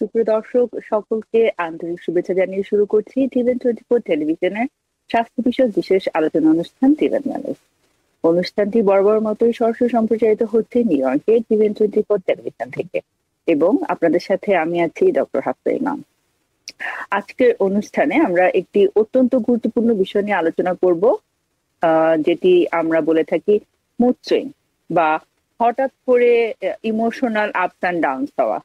সুপ্রিয় দর্শক সকলকে আন্তরিক শুভেচ্ছা জানিয়ে শুরু করছি টিভেন টোয়েন্টি ফোর টেলিভিশনের স্বাস্থ্য বিষয়ক বিশেষ আলোচনা অনুষ্ঠান টিভেন ম্যানেজ অনুষ্ঠানটি বরাবর মতোই সরাসরি সম্প্রচারিত হচ্ছে নিউ ইয়র্কে টিভেন টোয়েন্টি ফোর টেলিভিশন থেকে এবং আপনাদের সাথে আমি আছি ডক্টর হাফসা ইমাম আজকের অনুষ্ঠানে আমরা একটি অত্যন্ত গুরুত্বপূর্ণ বিষয় নিয়ে আলোচনা করব যেটি আমরা বলে থাকি মুড বা হঠাৎ করে ইমোশনাল আপস অ্যান্ড ডাউন হওয়া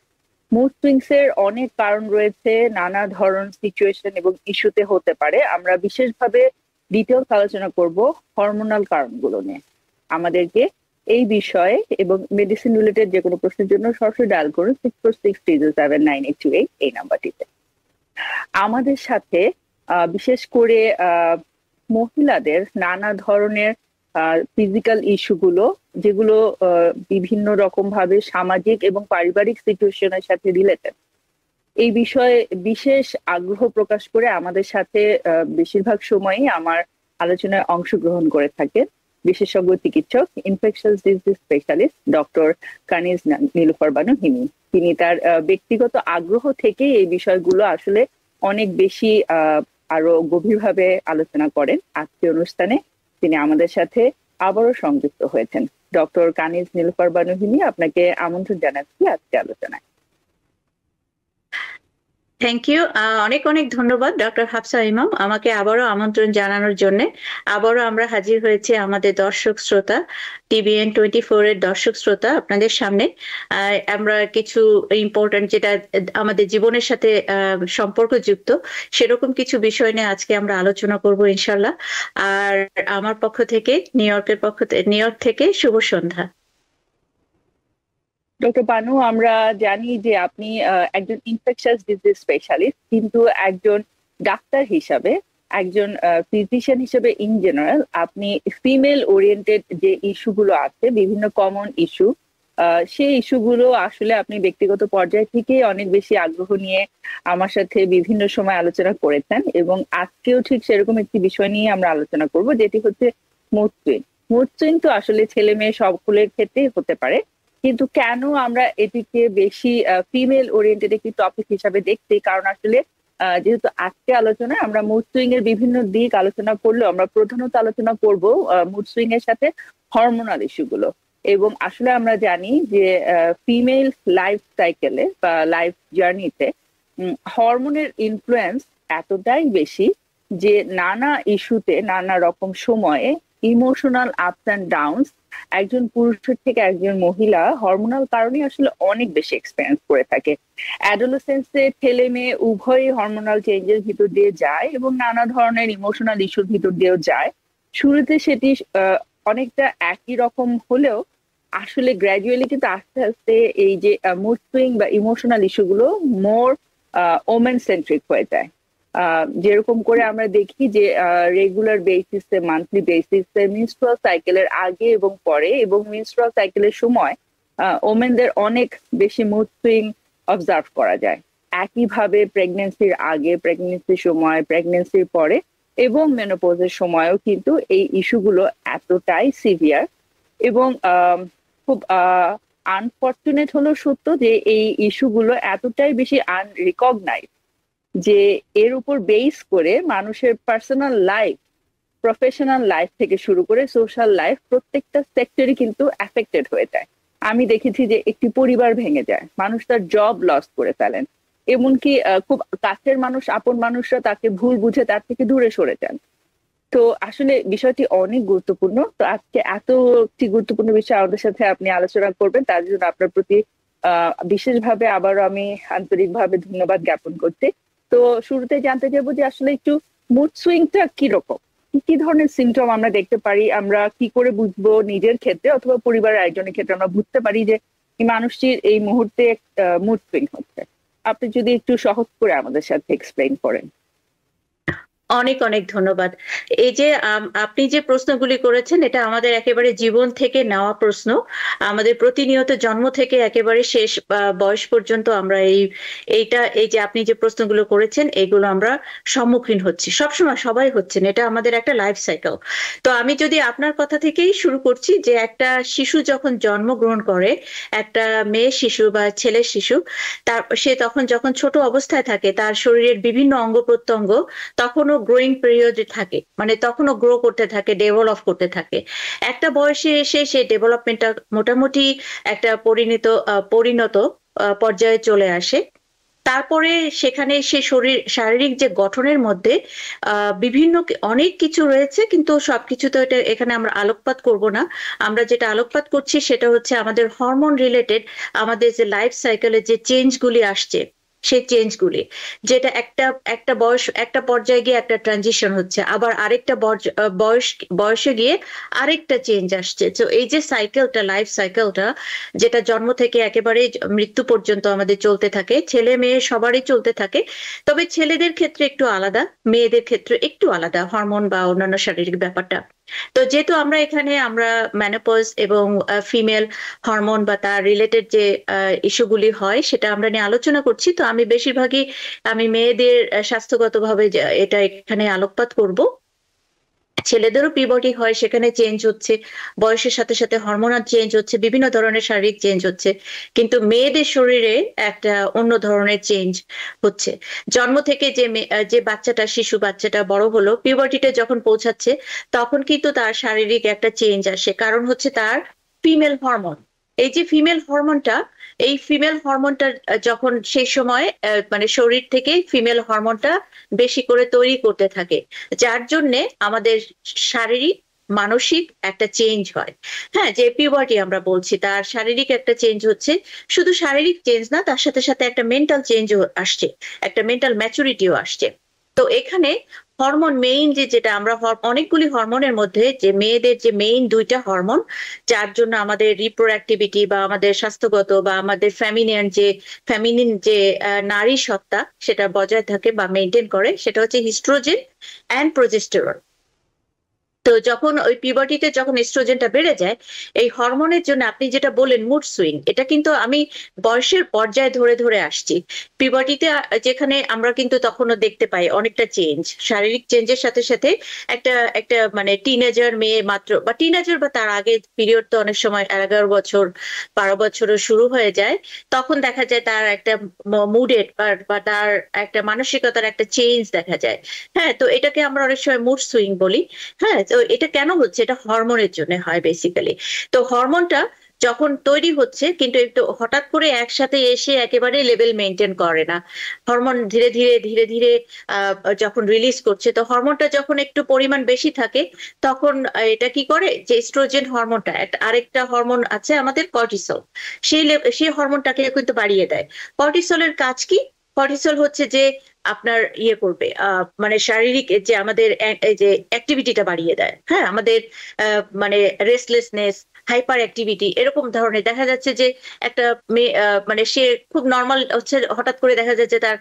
মুড সুইংস এর অনেক কারণ রয়েছে নানা ধরন সিচুয়েশন এবং ইস্যুতে হতে পারে আমরা বিশেষভাবে ডিটেলস আলোচনা করব হরমোনাল কারণগুলো নিয়ে আমাদেরকে এই বিষয়ে এবং মেডিসিন রিলেটেড যে কোনো প্রশ্নের জন্য সরাসরি ডায়াল করুন six four six three zero seven nine eight two eight এই নাম্বারটিতে আমাদের সাথে বিশেষ করে মহিলাদের নানা ধরনের আর ফিজিক্যাল ইস্যুগুলো যেগুলো বিভিন্ন রকম ভাবে সামাজিক এবং পারিবারিক সিচুয়েশনের সাথে রিলেটেড এই বিষয়ে বিশেষ আগ্রহ প্রকাশ করে আমাদের সাথে বেশিরভাগ সময়ই আমার আলোচনায় অংশগ্রহণ করে থাকে বিশেষজ্ঞ চিকিৎসক infection disease specialist doctor Kaniz Nilufar Banu Himi তিনি তার ব্যক্তিগত আগ্রহ থেকে এই বিষয়গুলো আসলে অনেক বেশি আরো গভীরভাবে আলোচনা করেন আজকে অনুষ্ঠানে তিনি আমাদের সাথে আবারও সংযুক্ত হয়েছেন ডক্টর কানিজ নীলফার বানুহিনী আপনাকে আমন্ত্রণ জানাচ্ছি আজকে আলোচনায় থ্যাংক ইউ অনেক অনেক ধন্যবাদ ডক্টর হাফসা ইমাম আমাকে আবারও আমন্ত্রণ জানানোর জন্য আবারও আমরা হাজির হয়েছে আমাদের দর্শক শ্রোতা টিভিএন টোয়েন্টি ফোর এর দর্শক শ্রোতা আপনাদের সামনে আমরা কিছু ইম্পর্টেন্ট যেটা আমাদের জীবনের সাথে সম্পর্কযুক্ত সেরকম কিছু বিষয় নিয়ে আজকে আমরা আলোচনা করব ইনশাল্লাহ আর আমার পক্ষ থেকে নিউ ইয়র্কের পক্ষ নিউ ইয়র্ক থেকে শুভ সন্ধ্যা ডক্টর পানু আমরা জানি যে আপনি একজন ইনফেকশাস ডিজিজ স্পেশালিস্ট কিন্তু একজন ডাক্তার হিসাবে একজন ফিজিশিয়ান হিসেবে ইন জেনারেল আপনি ফিমেল ওরিয়েন্টেড যে ইস্যুগুলো আছে বিভিন্ন কমন ইস্যু সেই ইস্যুগুলো আসলে আপনি ব্যক্তিগত পর্যায় থেকে অনেক বেশি আগ্রহ নিয়ে আমার সাথে বিভিন্ন সময় আলোচনা করেছেন এবং আজকেও ঠিক সেরকম একটি বিষয় নিয়ে আমরা আলোচনা করব যেটি হচ্ছে মোট মূত্রহীন তো আসলে ছেলে মেয়ে সকলের ক্ষেত্রেই হতে পারে কিন্তু কেন আমরা এটিকে বেশি ফিমেল ওরিয়েন্টেড একটি টপিক হিসাবে দেখছি কারণ আসলে যেহেতু আজকে আলোচনায় আমরা মুড সুইং এর বিভিন্ন দিক আলোচনা করলেও আমরা প্রধানত আলোচনা করব মুড সুইং এর সাথে হরমোনাল ইস্যুগুলো এবং আসলে আমরা জানি যে ফিমেল লাইফ সাইকেলে বা লাইফ জার্নিতে হরমোনের ইনফ্লুয়েন্স এতটাই বেশি যে নানা ইস্যুতে নানা রকম সময়ে ইমোশনাল আপস অ্যান্ড ডাউনস একজন পুরুষের থেকে একজন মহিলা হরমোনাল কারণে আসলে অনেক বেশি এক্সপিরিয়েন্স করে থাকে অ্যাডোলেসেন্সে ছেলে মেয়ে উভয়ই হরমোনাল চেঞ্জের ভিতর দিয়ে যায় এবং নানা ধরনের ইমোশনাল ইস্যুর ভিতর দিয়েও যায় শুরুতে সেটি অনেকটা একই রকম হলেও আসলে গ্র্যাজুয়ালি কিন্তু আস্তে আস্তে এই যে মুড সুইং বা ইমোশনাল ইস্যুগুলো মোর ওমেন সেন্ট্রিক হয়ে যায় যেরকম করে আমরা দেখি যে রেগুলার বেসিসে মান্থলি বেসিসে মিনস্ট্রাল সাইকেলের আগে এবং পরে এবং মিনস্ট্রাল সাইকেলের সময় ওমেনদের অনেক বেশি মুড সুইং অবজার্ভ করা যায় একইভাবে প্রেগনেন্সির আগে প্রেগনেন্সির সময় প্রেগনেন্সির পরে এবং মেনোপোজের সময়ও কিন্তু এই ইস্যুগুলো এতটাই সিভিয়ার এবং খুব আনফর্চুনেট হলো সত্য যে এই ইস্যুগুলো এতটাই বেশি আনরিকগনাইজ যে এর উপর বেস করে মানুষের পার্সোনাল লাইফ প্রফেশনাল লাইফ থেকে শুরু করে সোশ্যাল লাইফ প্রত্যেকটা সেক্টরই কিন্তু অ্যাফেক্টেড হয়ে যায় আমি দেখেছি যে একটি পরিবার ভেঙে যায় মানুষ তার জব লস করে ফেলেন এমনকি খুব কাছের মানুষ আপন মানুষরা তাকে ভুল বুঝে তার থেকে দূরে সরে যান তো আসলে বিষয়টি অনেক গুরুত্বপূর্ণ তো আজকে এত একটি গুরুত্বপূর্ণ বিষয় আমাদের সাথে আপনি আলোচনা করবেন তার জন্য আপনার প্রতি আহ বিশেষভাবে আবারও আমি আন্তরিকভাবে ধন্যবাদ জ্ঞাপন করতে তো শুরুতে জানতে চাইবো যে আসলে একটু মুড সুইংটা কিরকম কি ধরনের সিমটম আমরা দেখতে পারি আমরা কি করে বুঝবো নিজের ক্ষেত্রে অথবা পরিবারের আয়োজনের ক্ষেত্রে আমরা বুঝতে পারি যে মানুষটির এই মুহূর্তে মুড সুইং হচ্ছে আপনি যদি একটু সহজ করে আমাদের সাথে এক্সপ্লেইন করেন অনেক অনেক ধন্যবাদ এই যে আপনি যে প্রশ্নগুলি করেছেন এটা আমাদের একেবারে জীবন থেকে নেওয়া প্রশ্ন আমাদের প্রতিনিয়ত জন্ম থেকে একেবারে শেষ বয়স পর্যন্ত আমরা এই এইটা এই যে আপনি যে প্রশ্নগুলো করেছেন এগুলো আমরা সম্মুখীন হচ্ছি সবসময় সবাই হচ্ছেন এটা আমাদের একটা লাইফ সাইকেল তো আমি যদি আপনার কথা থেকেই শুরু করছি যে একটা শিশু যখন জন্মগ্রহণ করে একটা মেয়ে শিশু বা ছেলে শিশু তার সে তখন যখন ছোট অবস্থায় থাকে তার শরীরের বিভিন্ন অঙ্গ প্রত্যঙ্গ তখনও গ্রোয়িং পিরিয়ডে থাকে মানে তখনও গ্রো করতে থাকে ডেভেলপ করতে থাকে একটা বয়সে এসে সে ডেভেলপমেন্টটা মোটামুটি একটা পরিণত পরিণত পর্যায়ে চলে আসে তারপরে সেখানে সে শরীর শারীরিক যে গঠনের মধ্যে বিভিন্ন অনেক কিছু রয়েছে কিন্তু সবকিছু তো এটা এখানে আমরা আলোকপাত করব না আমরা যেটা আলোকপাত করছি সেটা হচ্ছে আমাদের হরমোন রিলেটেড আমাদের যে লাইফ সাইকেলে যে চেঞ্জগুলি আসছে সেই চেঞ্জগুলি যেটা একটা একটা বয়স একটা পর্যায়ে গিয়ে একটা ট্রানজিশন হচ্ছে আবার আরেকটা বয়স বয়সে গিয়ে আরেকটা চেঞ্জ আসছে তো এই যে সাইকেলটা লাইফ সাইকেলটা যেটা জন্ম থেকে একেবারে মৃত্যু পর্যন্ত আমাদের চলতে থাকে ছেলে মেয়ে সবারই চলতে থাকে তবে ছেলেদের ক্ষেত্রে একটু আলাদা মেয়েদের ক্ষেত্রে একটু আলাদা হরমোন বা অন্যান্য শারীরিক ব্যাপারটা তো যেহেতু আমরা এখানে আমরা ম্যানোপজ এবং ফিমেল হরমোন বা তার রিলেটেড যে ইস্যুগুলি হয় সেটা আমরা নিয়ে আলোচনা করছি তো আমি বেশিরভাগই আমি মেয়েদের স্বাস্থ্যগতভাবে এটা এখানে আলোকপাত করব ছেলেদেরও পিবটি হয় সেখানে চেঞ্জ হচ্ছে বয়সের সাথে সাথে হরমোনাল চেঞ্জ হচ্ছে বিভিন্ন ধরনের শারীরিক চেঞ্জ হচ্ছে কিন্তু মেয়েদের শরীরে একটা অন্য ধরনের চেঞ্জ হচ্ছে জন্ম থেকে যে যে বাচ্চাটা শিশু বাচ্চাটা বড় হলো পিবটিতে যখন পৌঁছাচ্ছে তখন কিন্তু তার শারীরিক একটা চেঞ্জ আসে কারণ হচ্ছে তার ফিমেল হরমোন এই যে ফিমেল হরমোনটা এই ফিমেল হরমোনটা যখন সেই সময় মানে শরীর থেকে ফিমেল হরমোনটা বেশি করে তৈরি করতে থাকে যার জন্যে আমাদের শারীরিক মানসিক একটা চেঞ্জ হয় হ্যাঁ যে পিওয়ার্টি আমরা বলছি তার শারীরিক একটা চেঞ্জ হচ্ছে শুধু শারীরিক চেঞ্জ না তার সাথে সাথে একটা মেন্টাল চেঞ্জও আসছে একটা মেন্টাল ম্যাচুরিটিও আসছে তো এখানে হরমোন মেইন যে যেটা আমরা অনেকগুলি হরমোনের মধ্যে যে মেয়েদের যে মেইন দুইটা হরমোন যার জন্য আমাদের রিপ্রোডাক্টিভিটি বা আমাদের স্বাস্থ্যগত বা আমাদের ফ্যামিনিয়ান যে ফ্যামিনিন যে নারী সত্তা সেটা বজায় থাকে বা মেনটেন করে সেটা হচ্ছে হিস্ট্রোজেন অ্যান্ড প্রোজেস্টেরন তো যখন ওই পিবটিতে যখন এস্ট্রোজেনটা বেড়ে যায় এই হরমোনের জন্য আপনি যেটা বলেন মুড সুইং এটা কিন্তু আমি বয়সের পর্যায়ে ধরে ধরে আসছি পিবটিতে যেখানে আমরা কিন্তু তখনও দেখতে পাই অনেকটা চেঞ্জ শারীরিক চেঞ্জের সাথে সাথে একটা একটা মানে টিনেজার মেয়ে মাত্র বা টিনেজার বা তার আগে পিরিয়ড তো অনেক সময় এগারো বছর বারো বছরও শুরু হয়ে যায় তখন দেখা যায় তার একটা মুডের বা তার একটা মানসিকতার একটা চেঞ্জ দেখা যায় হ্যাঁ তো এটাকে আমরা অনেক সময় মুড সুইং বলি হ্যাঁ তো এটা কেন হচ্ছে এটা হরমোনের জন্য হয় বেসিক্যালি তো হরমোনটা যখন তৈরি হচ্ছে কিন্তু একটু হঠাৎ করে একসাথে এসে একেবারে লেভেল মেনটেন করে না হরমোন ধীরে ধীরে ধীরে ধীরে যখন রিলিজ করছে তো হরমোনটা যখন একটু পরিমাণ বেশি থাকে তখন এটা কি করে যে স্ট্রোজেন হরমোনটা আরেকটা হরমোন আছে আমাদের কর্টিসল সেই সেই হরমোনটাকে কিন্তু বাড়িয়ে দেয় কর্টিসলের কাজ কি কর্টিসল হচ্ছে যে আপনার ইয়ে করবে মানে শারীরিক যে আমাদের যে অ্যাক্টিভিটিটা বাড়িয়ে দেয় হ্যাঁ আমাদের মানে রেস্টলেসনেস হাইপার অ্যাক্টিভিটি এরকম ধরনের দেখা যাচ্ছে যে একটা মেয়ে মানে সে খুব নর্মাল হচ্ছে হঠাৎ করে দেখা যাচ্ছে তার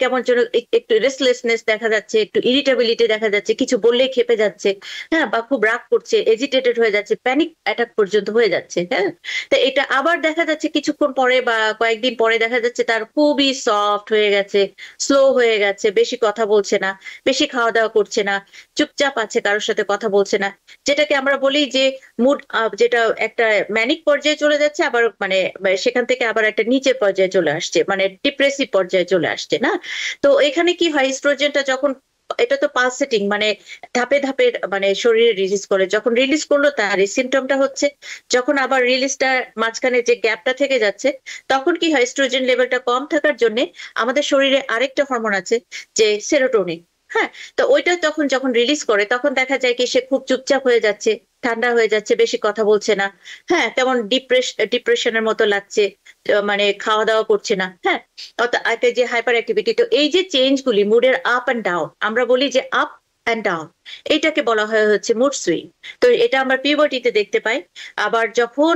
কেমন যেন একটু রেস্টলেসনেস দেখা যাচ্ছে একটু ইরিটেবিলিটি দেখা যাচ্ছে কিছু বললেই খেপে যাচ্ছে হ্যাঁ বা খুব রাগ করছে এজিটেটেড হয়ে যাচ্ছে প্যানিক অ্যাটাক পর্যন্ত হয়ে যাচ্ছে হ্যাঁ তো এটা আবার দেখা যাচ্ছে কিছুক্ষণ পরে বা কয়েকদিন পরে দেখা যাচ্ছে তার খুবই সফট হয়ে গেছে স্লো হয়ে গেছে বেশি কথা বলছে না বেশি খাওয়া দাওয়া করছে না চুপচাপ আছে কারোর সাথে কথা বলছে না যেটাকে আমরা বলি যে মুড যেটা একটা ম্যানিক পর্যায়ে চলে যাচ্ছে আবার মানে সেখান থেকে আবার একটা নিচের পর্যায়ে চলে আসছে মানে ডিপ্রেসিভ পর্যায়ে চলে আসছে না তো এখানে কি হয় স্ট্রোজেনটা যখন এটা তো পালসেটিং মানে ধাপে ধাপে মানে শরীরে রিলিজ করে যখন রিলিজ করলো তার এই সিমটমটা হচ্ছে যখন আবার রিলিজটা মাঝখানে যে গ্যাপটা থেকে যাচ্ছে তখন কি হয় স্ট্রোজেন লেভেলটা কম থাকার জন্য আমাদের শরীরে আরেকটা হরমোন আছে যে সেরোটোনিন হ্যাঁ তো ওইটা তখন যখন রিলিজ করে তখন দেখা যায় কি সে খুব চুপচাপ হয়ে যাচ্ছে ঠান্ডা হয়ে যাচ্ছে বেশি কথা বলছে না হ্যাঁ তেমন ডিপ্রেশ ডিপ্রেশনের মতো লাগছে মানে খাওয়া দাওয়া করছে না হ্যাঁ অর্থাৎ যে হাইপার অ্যাক্টিভিটি তো এই যে চেঞ্জগুলি মুডের আপ অ্যান্ড ডাউন আমরা বলি যে আপ অ্যান্ড ডাউন এটাকে বলা হয় হচ্ছে মুড সুইং তো এটা আমরা পিউবার্টিতে দেখতে পাই আবার যখন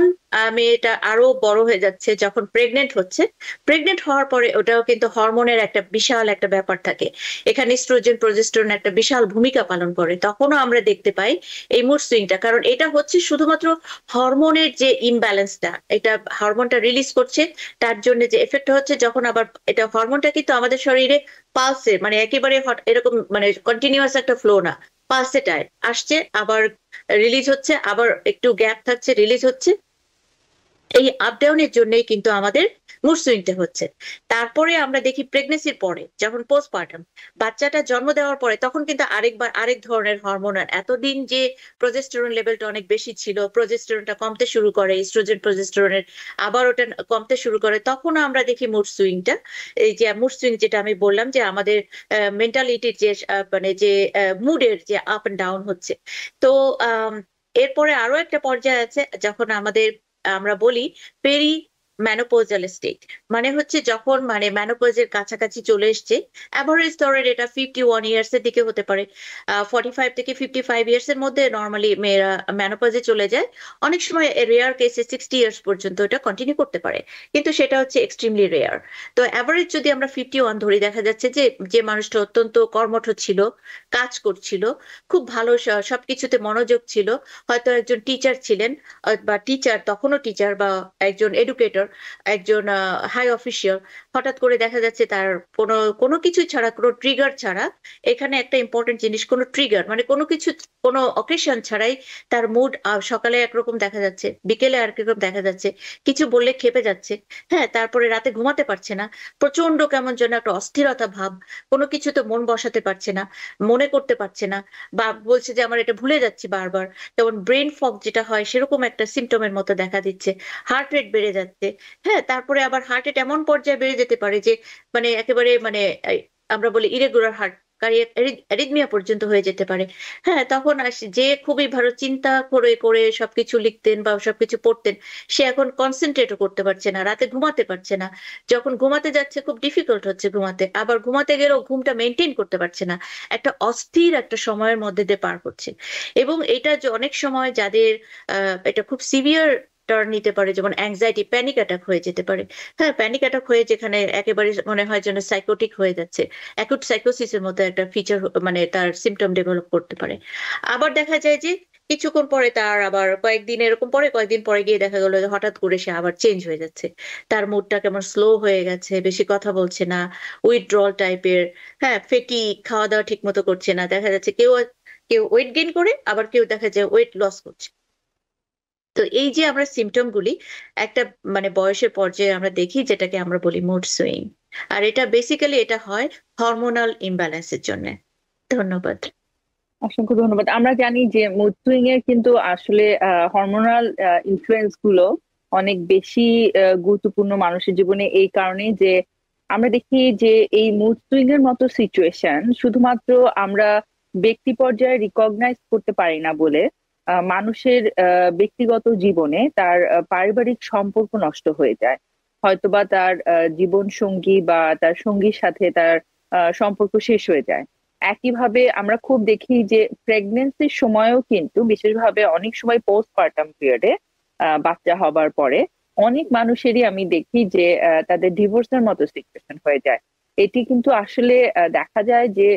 মেয়েটা আরো বড় হয়ে যাচ্ছে যখন প্রেগনেন্ট হচ্ছে প্রেগনেন্ট হওয়ার পরে ওটাও কিন্তু হরমোনের একটা বিশাল একটা ব্যাপার থাকে এখানে স্ট্রোজেন প্রজেস্টন একটা বিশাল ভূমিকা পালন করে তখনও আমরা দেখতে পাই এই মুড সুইংটা কারণ এটা হচ্ছে শুধুমাত্র হরমোনের যে ইমব্যালেন্সটা এটা হরমোনটা রিলিজ করছে তার জন্য যে এফেক্ট হচ্ছে যখন আবার এটা হরমোনটা কিন্তু আমাদের শরীরে পালসে মানে একেবারে এরকম মানে কন্টিনিউয়াস একটা ফ্লো না পাল্সে আসছে আবার রিলিজ হচ্ছে আবার একটু গ্যাপ থাকছে রিলিজ হচ্ছে এই আপডাউনের জন্যই কিন্তু আমাদের মুড সুইংটা হচ্ছে তারপরে আমরা দেখি প্রেগনেন্সির পরে যখন পোস্টপার্টাম বাচ্চাটা জন্ম দেওয়ার পরে তখন কিন্তু আরেকবার আরেক ধরনের হরমোনাল এতদিন যে প্রজেস্টেরন লেভেলটা অনেক বেশি ছিল প্রজেস্টেরনটা কমতে শুরু করে ইস্ট্রোজেন প্রজেস্টেরনের আবার ওটা কমতে শুরু করে তখন আমরা দেখি মুড সুইংটা এই যে মুড সুইং যেটা আমি বললাম যে আমাদের মেন্টালিটির যে মানে যে মুডের যে আপ অ্যান্ড ডাউন হচ্ছে তো এরপরে আরো একটা পর্যায়ে আছে যখন আমাদের আমরা বলি পেরি ম্যানোপোজাল স্টেট মানে হচ্ছে যখন মানে ম্যানোপোজের কাছাকাছি চলে এসছে অ্যাভারেজ ধরের এটা ফিফটি ওয়ান ইয়ার্স এর দিকে হতে পারে ফর্টি ফাইভ থেকে ফিফটি ফাইভ ইয়ার্স এর মধ্যে নর্মালি মেয়েরা ম্যানোপোজে চলে যায় অনেক সময় রেয়ার কেসে সিক্সটি ইয়ার্স পর্যন্ত এটা কন্টিনিউ করতে পারে কিন্তু সেটা হচ্ছে এক্সট্রিমলি রেয়ার তো অ্যাভারেজ যদি আমরা ফিফটি ওয়ান ধরি দেখা যাচ্ছে যে যে মানুষটা অত্যন্ত কর্মঠ ছিল কাজ করছিল খুব ভালো সবকিছুতে মনোযোগ ছিল হয়তো একজন টিচার ছিলেন বা টিচার তখনও টিচার বা একজন এডুকেটর একজন হাই অফিসিয়াল হঠাৎ করে দেখা যাচ্ছে তার কোনো কোনো কিছু ছাড়া কোনো ট্রিগার ছাড়া এখানে একটা ইম্পর্টেন্ট জিনিস কোনো ট্রিগার মানে কোনো কিছু কোনো অকেশন ছাড়াই তার মুড সকালে একরকম দেখা যাচ্ছে বিকেলে একরকম দেখা যাচ্ছে কিছু বললে খেপে যাচ্ছে হ্যাঁ তারপরে রাতে ঘুমাতে পারছে না প্রচন্ড কেমন যেন একটা অস্থিরতা ভাব কোনো কিছুতে মন বসাতে পারছে না মনে করতে পারছে না বা বলছে যে আমার এটা ভুলে যাচ্ছি বারবার যেমন ব্রেন ফগ যেটা হয় সেরকম একটা সিমটমের মতো দেখা দিচ্ছে হার্ট রেট বেড়ে যাচ্ছে হ্যাঁ তারপরে আবার হার্টের এমন পর্যায়ে বেড়ে যেতে পারে যে মানে একেবারে মানে আমরা বলি ইরেগুলার হার্ট পর্যন্ত হয়ে যেতে পারে হ্যাঁ তখন যে খুবই ভালো চিন্তা করে করে সবকিছু লিখতেন বা সবকিছু পড়তেন সে এখন কনসেন্ট্রেটও করতে পারছে না রাতে ঘুমাতে পারছে না যখন ঘুমাতে যাচ্ছে খুব ডিফিকাল্ট হচ্ছে ঘুমাতে আবার ঘুমাতে গেলেও ঘুমটা মেনটেন করতে পারছে না একটা অস্থির একটা সময়ের মধ্যে দিয়ে পার করছে এবং এটা যে অনেক সময় যাদের এটা খুব সিভিয়ার টার্ন নিতে পারে যেমন অ্যাংজাইটি প্যানিক অ্যাটাক হয়ে যেতে পারে হ্যাঁ প্যানিক অ্যাটাক হয়ে যেখানে একেবারে মনে হয় যেন সাইকোটিক হয়ে যাচ্ছে অ্যাকুট সাইকোসিসের মতো একটা ফিচার মানে তার সিমটম ডেভেলপ করতে পারে আবার দেখা যায় যে কিছুক্ষণ পরে তার আবার কয়েকদিন এরকম পরে কয়েকদিন পরে গিয়ে দেখা গেলো হঠাৎ করে সে আবার চেঞ্জ হয়ে যাচ্ছে তার মুডটা কেমন স্লো হয়ে গেছে বেশি কথা বলছে না উইথড্রল টাইপের হ্যাঁ ফেটি খাওয়া দাওয়া ঠিক মতো করছে না দেখা যাচ্ছে কেউ কেউ ওয়েট গেন করে আবার কেউ দেখা যায় ওয়েট লস করছে তো এই যে আমরা সিমটম গুলি একটা মানে বয়সের পর্যায়ে আমরা দেখি যেটাকে আমরা বলি মুড সুইং আর এটা বেসিক্যালি এটা হয় হরমোনাল ইমব্যালেন্সের জন্য ধন্যবাদ অসংখ্য ধন্যবাদ আমরা জানি যে মুড সুইং এর কিন্তু আসলে হরমোনাল ইনফ্লুয়েন্স গুলো অনেক বেশি গুরুত্বপূর্ণ মানুষের জীবনে এই কারণে যে আমরা দেখি যে এই মুড সুইং এর মতো সিচুয়েশন শুধুমাত্র আমরা ব্যক্তি পর্যায়ে রিকগনাইজ করতে পারি না বলে মানুষের ব্যক্তিগত জীবনে তার পারিবারিক সম্পর্ক নষ্ট হয়ে যায় হয়তোবা তার জীবন সঙ্গী বা তার সঙ্গীর সাথে তার সম্পর্ক শেষ হয়ে যায় একইভাবে আমরা খুব দেখি যে প্রেগনেন্সির সময়ও কিন্তু বিশেষভাবে অনেক সময় পোস্ট পার্টাম পিরিয়ডে বাচ্চা হবার পরে অনেক মানুষেরই আমি দেখি যে তাদের ডিভোর্সের মতো সিচুয়েশন হয়ে যায় এটি কিন্তু আসলে দেখা যায় যে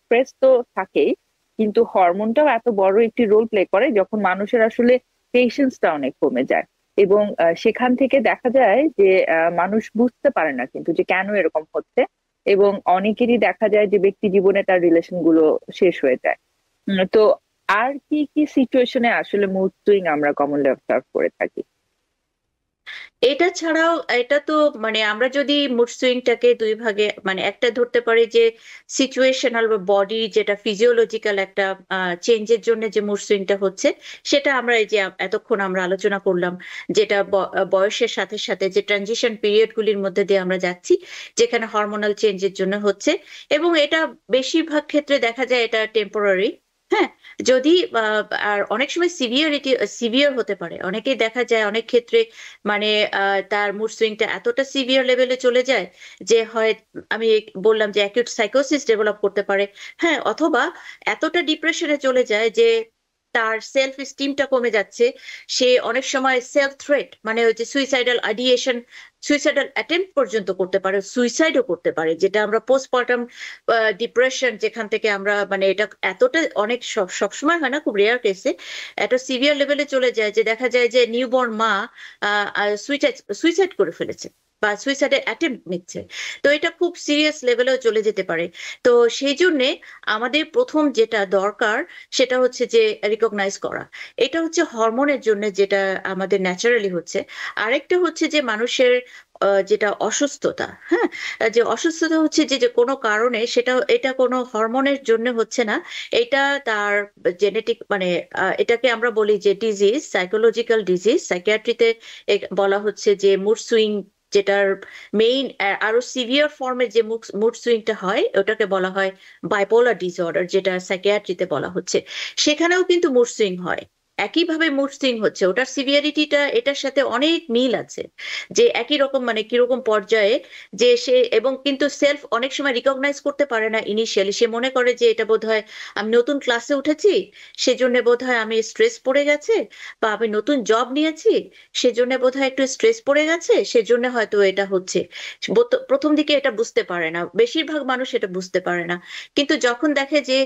স্ট্রেস তো থাকেই কিন্তু হরমোনটাও এত বড় একটি রোল প্লে করে যখন মানুষের আসলে পেশেন্সটা অনেক কমে যায় এবং সেখান থেকে দেখা যায় যে মানুষ বুঝতে পারে না কিন্তু যে কেন এরকম হচ্ছে এবং অনেকেরই দেখা যায় যে ব্যক্তি জীবনে তার রিলেশন গুলো শেষ হয়ে যায় তো আর কি কি সিচুয়েশনে আসলে মুড সুইং আমরা কমনলি অবজার্ভ করে থাকি এটা ছাড়াও এটা তো মানে আমরা যদি মুড সুইংটাকে দুই ভাগে মানে একটা ধরতে পারি যে সিচুয়েশনাল বা বডি যেটা ফিজিওলজিক্যাল একটা চেঞ্জের জন্য যে মুড সুইংটা হচ্ছে সেটা আমরা এই যে এতক্ষণ আমরা আলোচনা করলাম যেটা বয়সের সাথে সাথে যে ট্রানজিশন পিরিয়ডগুলির মধ্যে দিয়ে আমরা যাচ্ছি যেখানে হরমোনাল চেঞ্জের জন্য হচ্ছে এবং এটা বেশিরভাগ ক্ষেত্রে দেখা যায় এটা টেম্পোরারি হ্যাঁ যদি আর অনেক সময় সিভিয়ারিটি সিভিয়ার হতে পারে অনেকেই দেখা যায় অনেক ক্ষেত্রে মানে তার মুড সুইংটা এতটা সিভিয়ার লেভেলে চলে যায় যে হয় আমি বললাম যে অ্যাকিউট সাইকোসিস ডেভেলপ করতে পারে হ্যাঁ অথবা এতটা ডিপ্রেশনে চলে যায় যে তার সেলফ স্টিমটা কমে যাচ্ছে সে অনেক সময় সেলফ থ্রেট মানে হচ্ছে সুইসাইডাল আইডিয়েশন সুইসাইডাল অ্যাটেম্প পর্যন্ত করতে পারে সুইসাইডও করতে পারে যেটা আমরা পোস্টমর্টম ডিপ্রেশন যেখান থেকে আমরা মানে এটা এতটা অনেক সবসময় হয় না খুব রেয়ার কেসে একটা সিভিয়ার লেভেলে চলে যায় যে দেখা যায় যে নিউবর্ন মা সুইসাইড সুইসাইড করে ফেলেছে বা সুইসাইডের অ্যাটেম্প নিচ্ছে তো এটা খুব সিরিয়াস লেভেলেও চলে যেতে পারে তো সেই জন্যে আমাদের প্রথম যেটা দরকার সেটা হচ্ছে যে রিকগনাইজ করা এটা হচ্ছে হরমোনের জন্য যেটা আমাদের ন্যাচারালি হচ্ছে আরেকটা হচ্ছে যে মানুষের যেটা অসুস্থতা হ্যাঁ যে অসুস্থতা হচ্ছে যে যে কোনো কারণে সেটা এটা কোনো হরমোনের জন্য হচ্ছে না এটা তার জেনেটিক মানে এটাকে আমরা বলি যে ডিজিজ সাইকোলজিক্যাল ডিজিজ সাইকিয়াট্রিতে বলা হচ্ছে যে মুড সুইং যেটার মেইন আরো সিভিয়ার ফর্মের যে মুড সুইংটা হয় ওটাকে বলা হয় বাইপোলার ডিসঅর্ডার যেটা সাইকিয়াট্রিতে বলা হচ্ছে সেখানেও কিন্তু মুড সুইং হয় একইভাবে মুড হচ্ছে ওটার সিভিয়ারিটিটা এটার সাথে অনেক মিল আছে যে একই রকম মানে কিরকম পর্যায়ে যে সে এবং কিন্তু সেলফ অনেক সময় রিকগনাইজ করতে পারে না ইনিশিয়ালি সে মনে করে যে এটা বোধ হয় আমি নতুন ক্লাসে উঠেছি সেজন্য বোধ হয় আমি স্ট্রেস পড়ে গেছে বা আমি নতুন জব নিয়েছি সেজন্য বোধ হয় একটু স্ট্রেস পড়ে গেছে সেজন্য হয়তো এটা হচ্ছে প্রথম দিকে এটা বুঝতে পারে না বেশিরভাগ মানুষ এটা বুঝতে পারে না কিন্তু যখন দেখে যে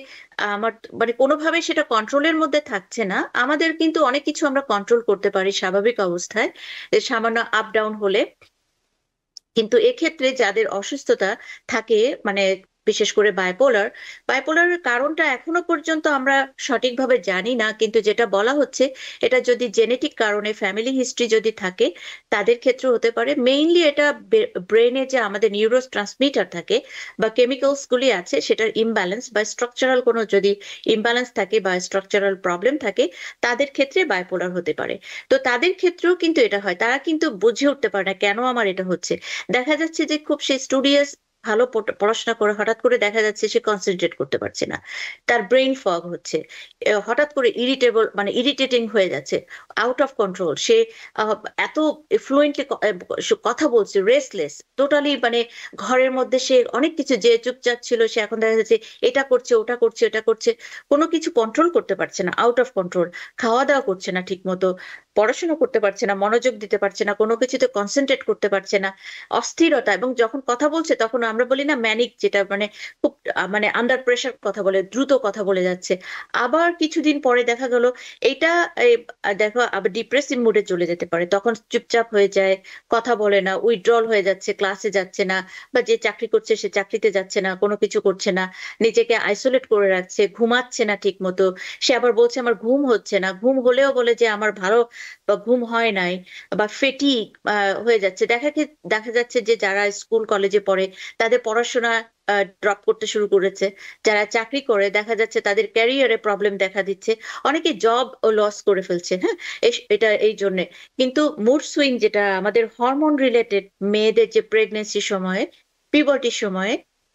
আমার মানে কোনোভাবে সেটা কন্ট্রোলের মধ্যে থাকছে না আমার আমাদের কিন্তু অনেক কিছু আমরা কন্ট্রোল করতে পারি স্বাভাবিক অবস্থায় সামান্য আপ ডাউন হলে কিন্তু এক্ষেত্রে যাদের অসুস্থতা থাকে মানে বিশেষ করে বাইপোলার বাইপোলার কারণটা এখনো পর্যন্ত আমরা সঠিকভাবে জানি না কিন্তু যেটা বলা হচ্ছে এটা যদি জেনেটিক কারণে ফ্যামিলি হিস্ট্রি যদি থাকে তাদের ক্ষেত্রে হতে পারে মেইনলি এটা ব্রেনে যে আমাদের নিউরোস ট্রান্সমিটার থাকে বা কেমিক্যালসগুলি আছে সেটার ইমব্যালেন্স বা স্ট্রাকচারাল কোনো যদি ইমব্যালেন্স থাকে বা স্ট্রাকচারাল প্রবলেম থাকে তাদের ক্ষেত্রে বাইপোলার হতে পারে তো তাদের ক্ষেত্রেও কিন্তু এটা হয় তারা কিন্তু বুঝে উঠতে পারে না কেন আমার এটা হচ্ছে দেখা যাচ্ছে যে খুব সেই স্টুডিয়াস ভালো পড়াশোনা করে হঠাৎ করে দেখা যাচ্ছে সে কনসেন্ট্রেট করতে পারছে না তার ব্রেইন ফগ হচ্ছে হঠাৎ করে ইরিটেবল মানে ইরিটেটিং হয়ে যাচ্ছে আউট অফ কন্ট্রোল সে এত ফ্লুয়েন্টলি কথা বলছে রেসলেস টোটালি মানে ঘরের মধ্যে সে অনেক কিছু যে চুপচাপ ছিল সে এখন দেখা যাচ্ছে এটা করছে ওটা করছে এটা করছে কোনো কিছু কন্ট্রোল করতে পারছে না আউট অফ কন্ট্রোল খাওয়া দাওয়া করছে না ঠিক মতো পড়াশোনা করতে পারছে না মনোযোগ দিতে পারছে না কোনো কিছুতে কনসেন্ট্রেট করতে পারছে না অস্থিরতা এবং যখন কথা বলছে তখন আমরা বলি না ম্যানিক যেটা মানে খুব মানে আন্ডার প্রেশার কথা বলে দ্রুত কথা বলে যাচ্ছে আবার কিছুদিন পরে দেখা গেল এটা দেখো আবার ডিপ্রেসিভ মুডে চলে যেতে পারে তখন চুপচাপ হয়ে যায় কথা বলে না উইথড্রল হয়ে যাচ্ছে ক্লাসে যাচ্ছে না বা যে চাকরি করছে সে চাকরিতে যাচ্ছে না কোনো কিছু করছে না নিজেকে আইসোলেট করে রাখছে ঘুমাচ্ছে না ঠিক মতো সে আবার বলছে আমার ঘুম হচ্ছে না ঘুম হলেও বলে যে আমার ভালো বা ঘুম হয় নাই বা ফেটি হয়ে যাচ্ছে দেখা দেখা যাচ্ছে যে যারা স্কুল কলেজে পড়ে তাদের পড়াশোনা ড্রপ করতে শুরু করেছে যারা চাকরি করে দেখা যাচ্ছে তাদের ক্যারিয়ারে প্রবলেম দেখা দিচ্ছে অনেকে জব ও লস করে ফেলছে হ্যাঁ এটা এই জন্যে কিন্তু মুড সুইং যেটা আমাদের হরমোন রিলেটেড মেয়েদের যে প্রেগনেন্সি সময়ে পিবটির সময়ে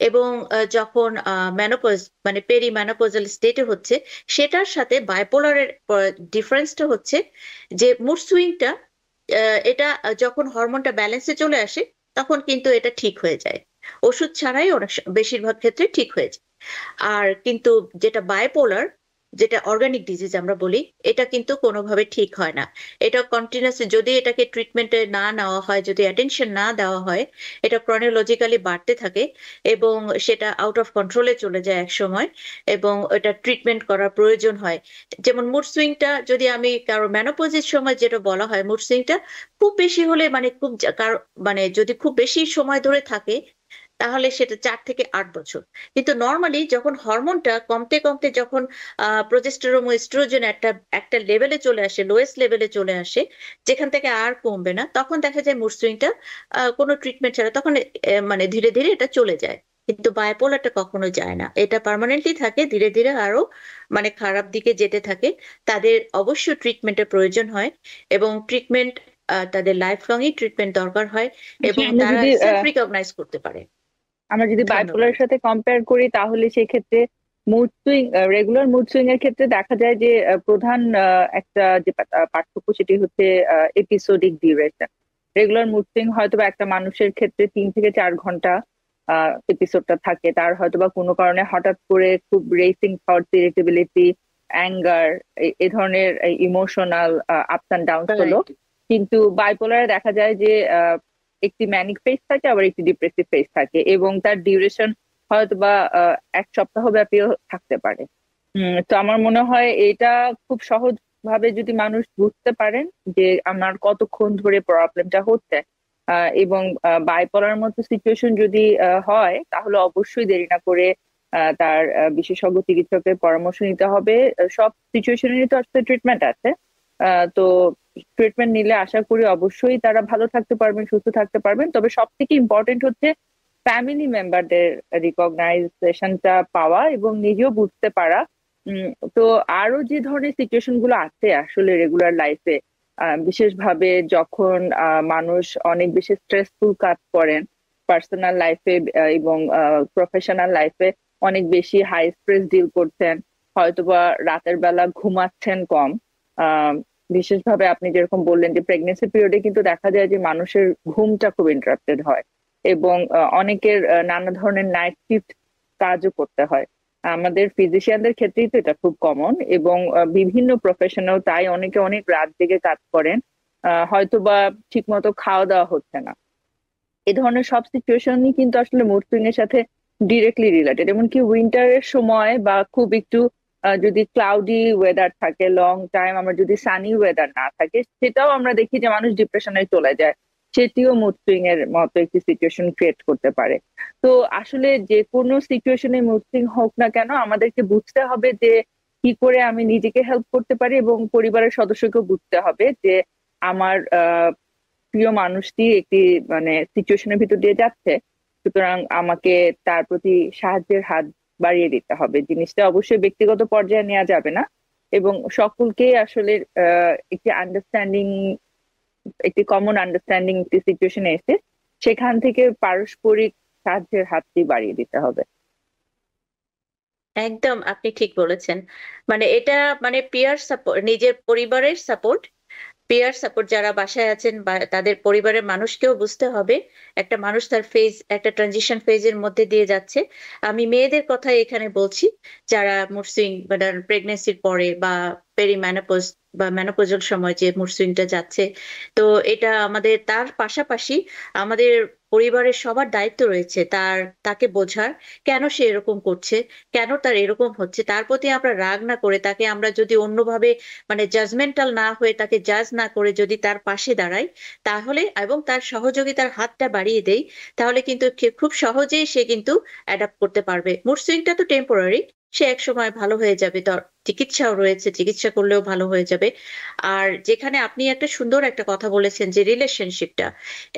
এবং যখন ম্যানোপজ মানে পেরি ম্যানোপোজাল স্টেটে হচ্ছে সেটার সাথে বাইপোলারের ডিফারেন্সটা হচ্ছে যে মুড সুইংটা এটা যখন হরমোনটা ব্যালেন্সে চলে আসে তখন কিন্তু এটা ঠিক হয়ে যায় ওষুধ ছাড়াই অনেক বেশিরভাগ ক্ষেত্রে ঠিক হয়ে যায় আর কিন্তু যেটা বাইপোলার যেটা অর্গানিক ডিজিজ আমরা বলি এটা কিন্তু কোনোভাবে ঠিক হয় না এটা কন্টিনিউস যদি এটাকে ট্রিটমেন্টে না নেওয়া হয় যদি অ্যাটেনশন না দেওয়া হয় এটা ক্রনোলজিক্যালি বাড়তে থাকে এবং সেটা আউট অফ কন্ট্রোলে চলে যায় এক সময় এবং এটা ট্রিটমেন্ট করার প্রয়োজন হয় যেমন মুড সুইংটা যদি আমি কারো ম্যানোপোজির সময় যেটা বলা হয় মুড সুইংটা খুব বেশি হলে মানে খুব মানে যদি খুব বেশি সময় ধরে থাকে তাহলে সেটা চার থেকে আট বছর কিন্তু নর্মালি যখন হরমোনটা কমতে কমতে যখন প্রজেস্টেরোম ইস্ট্রোজেন একটা একটা লেভেলে চলে আসে লোয়েস্ট লেভেলে চলে আসে যেখান থেকে আর কমবে না তখন দেখা যায় মুডসুইংটা কোনো ট্রিটমেন্ট ছাড়া তখন মানে ধীরে ধীরে এটা চলে যায় কিন্তু বায়োপোলারটা কখনো যায় না এটা পার্মানেন্টলি থাকে ধীরে ধীরে আরো মানে খারাপ দিকে যেতে থাকে তাদের অবশ্য ট্রিটমেন্টের প্রয়োজন হয় এবং ট্রিটমেন্ট তাদের লাইফ ই ট্রিটমেন্ট দরকার হয় আচ্ছা, এবং তারা রিকগনাইজ করতে পারে আমরা যদি বাইপোলার সাথে কম্পেয়ার করি তাহলে সেই ক্ষেত্রে mood swing regular mood swing এর ক্ষেত্রে দেখা যায় যে প্রধান একটা যে পার্থক্য সেটি হচ্ছে episodic duration regular mood swing হয়তো বা একটা মানুষের ক্ষেত্রে তিন থেকে চার ঘন্টা এপিসোডটা থাকে তার হয়তো বা কোনো কারণে হঠাৎ করে খুব রেসিং থট ইরিটেবিলিটি অ্যাঙ্গার এ ধরনের ইমোশনাল আপস অ্যান্ড ডাউন হলো কিন্তু বাইপোলারে দেখা যায় যে একটি ম্যানিক ফেজ থাকে আবার একটি ডিপ্রেসিভ ফেজ থাকে এবং তার ডিউরেশন হয়তো বা এক সপ্তাহ ব্যাপীও থাকতে পারে তো আমার মনে হয় এটা খুব সহজ ভাবে যদি মানুষ বুঝতে পারেন যে আমার কতক্ষণ ধরে প্রবলেমটা হচ্ছে এবং পড়ার মতো সিচুয়েশন যদি হয় তাহলে অবশ্যই দেরি না করে তার বিশেষজ্ঞ চিকিৎসকের পরামর্শ নিতে হবে সব সিচুয়েশনেরই তো আসলে ট্রিটমেন্ট আছে তো ট্রিটমেন্ট নিলে আশা করি অবশ্যই তারা ভালো থাকতে পারবেন সুস্থ থাকতে পারবেন তবে সব থেকে ইম্পর্টেন্ট হচ্ছে ফ্যামিলি মেম্বারদের রিকগনাইজেশনটা পাওয়া এবং নিজেও বুঝতে পারা তো আরো যে ধরনের সিচুয়েশন গুলো আছে আসলে রেগুলার লাইফে বিশেষভাবে যখন মানুষ অনেক বেশি স্ট্রেসফুল কাজ করেন পার্সোনাল লাইফে এবং প্রফেশনাল লাইফে অনেক বেশি হাই স্ট্রেস ডিল করছেন হয়তোবা রাতের বেলা ঘুমাচ্ছেন কম বিশেষভাবে আপনি যেরকম বললেন যে প্রেগনেন্সি পিরিয়ডে কিন্তু দেখা যায় যে মানুষের ঘুমটা খুব ইন্টারাপ্টেড হয় এবং অনেকের নানা ধরনের নাইট শিফট কাজও করতে হয় আমাদের ফিজিশিয়ানদের ক্ষেত্রেই তো এটা খুব কমন এবং বিভিন্ন প্রফেশনাল তাই অনেকে অনেক রাত জেগে কাজ করেন হয়তো বা ঠিক মতো খাওয়া দাওয়া হচ্ছে না এ ধরনের সব সিচুয়েশনই কিন্তু আসলে মুড সুইং এর সাথে ডিরেক্টলি রিলেটেড এমনকি উইন্টারের সময় বা খুব একটু যদি ক্লাউডি ওয়েদার থাকে লং টাইম আমরা যদি সানি ওয়েদার না থাকে সেটাও আমরা দেখি যে মানুষ ডিপ্রেশনে চলে যায় সেটিও মুড সুইং এর মতো একটি সিচুয়েশন ক্রিয়েট করতে পারে তো আসলে যে কোনো সিচুয়েশনে মুড সুইং হোক না কেন আমাদেরকে বুঝতে হবে যে কি করে আমি নিজেকে হেল্প করতে পারি এবং পরিবারের সদস্যকে বুঝতে হবে যে আমার প্রিয় মানুষটি একটি মানে সিচুয়েশনের ভিতর দিয়ে যাচ্ছে সুতরাং আমাকে তার প্রতি সাহায্যের হাত বাড়িয়ে দিতে হবে জিনিসটা অবশ্যই ব্যক্তিগত পর্যায়ে নেওয়া যাবে না এবং সকলকে আসলে একটি আন্ডারস্ট্যান্ডিং একটি কমন আন্ডারস্ট্যান্ডিং একটি সিচুয়েশনে এসে সেখান থেকে পারস্পরিক সাহায্যের হাতটি বাড়িয়ে দিতে হবে একদম আপনি ঠিক বলেছেন মানে এটা মানে পিয়ার সাপোর্ট নিজের পরিবারের সাপোর্ট পেয়ার সাপোর্ট যারা বাসায় আছেন বা তাদের পরিবারের মানুষকেও বুঝতে হবে একটা মানুষ তার ফেজ একটা ট্রানজিশন ফেজের মধ্যে দিয়ে যাচ্ছে আমি মেয়েদের কথা এখানে বলছি যারা মুরসুইং প্রেগনেন্সির পরে বা পেরি ম্যানোপোজ বা ম্যানোপোজাল সময় যে মুরসুইংটা যাচ্ছে তো এটা আমাদের তার পাশাপাশি আমাদের পরিবারের সবার দায়িত্ব রয়েছে তার তাকে বোঝার কেন সে এরকম করছে কেন তার এরকম হচ্ছে তার প্রতি আমরা রাগ না করে তাকে আমরা যদি অন্যভাবে মানে জাজমেন্টাল না হয়ে তাকে জাজ না করে যদি তার পাশে দাঁড়াই তাহলে এবং তার সহযোগিতার হাতটা বাড়িয়ে দেই তাহলে কিন্তু খুব সহজেই সে কিন্তু অ্যাডাপ্ট করতে পারবে মুড সুইংটা তো টেম্পোরারি সে এক সময় ভালো হয়ে যাবে তার চিকিৎসাও রয়েছে চিকিৎসা করলেও ভালো হয়ে যাবে আর যেখানে আপনি একটা সুন্দর একটা কথা বলেছেন যে রিলেশনশিপটা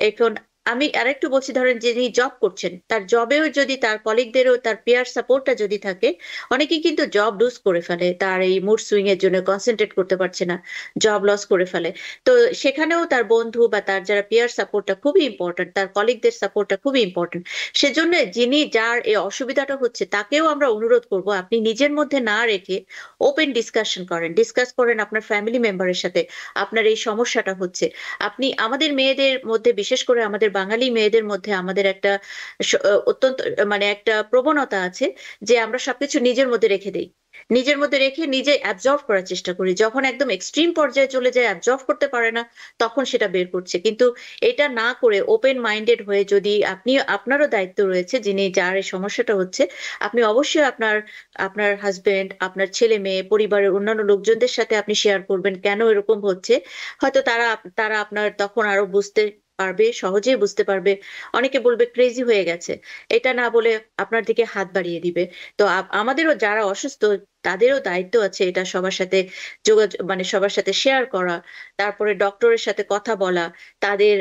এখন আমি আর একটু বলছি ধরেন যিনি জব করছেন তার জবেও যদি তার কলিগদেরও তার পেয়ার সাপোর্টটা যদি থাকে অনেকেই কিন্তু জব লুজ করে ফেলে তার এই মুড সুইং এর জন্য কনসেন্ট্রেট করতে পারছে না জব লস করে ফেলে তো সেখানেও তার বন্ধু বা তার যারা পেয়ার সাপোর্টটা খুবই ইম্পর্টেন্ট তার কলিগদের সাপোর্টটা খুবই ইম্পর্টেন্ট সেজন্য যিনি যার এই অসুবিধাটা হচ্ছে তাকেও আমরা অনুরোধ করব আপনি নিজের মধ্যে না রেখে ওপেন ডিসকাশন করেন ডিসকাস করেন আপনার ফ্যামিলি মেম্বারের সাথে আপনার এই সমস্যাটা হচ্ছে আপনি আমাদের মেয়েদের মধ্যে বিশেষ করে আমাদের বাঙালি মেয়েদের মধ্যে আমাদের একটা অত্যন্ত মানে একটা প্রবণতা আছে যে আমরা সবকিছু নিজের মধ্যে রেখে দিই নিজের মধ্যে রেখে নিজে অ্যাবজর্ব করার চেষ্টা করি যখন একদম এক্সট্রিম পর্যায়ে চলে যায় অ্যাবজর্ব করতে পারে না তখন সেটা বের করছে কিন্তু এটা না করে ওপেন মাইন্ডেড হয়ে যদি আপনি আপনারও দায়িত্ব রয়েছে যিনি যার এই সমস্যাটা হচ্ছে আপনি অবশ্যই আপনার আপনার হাজবেন্ড আপনার ছেলে মেয়ে পরিবারের অন্যান্য লোকজনদের সাথে আপনি শেয়ার করবেন কেন এরকম হচ্ছে হয়তো তারা তারা আপনার তখন আরো বুঝতে পারবে সহজেই বুঝতে পারবে অনেকে বলবে ক্রেজি হয়ে গেছে এটা না বলে আপনার দিকে হাত বাড়িয়ে দিবে তো আমাদেরও যারা অসুস্থ তাদেরও দায়িত্ব আছে এটা সবার সাথে যোগাযোগ মানে সবার সাথে শেয়ার করা তারপরে ডক্টরের সাথে কথা বলা তাদের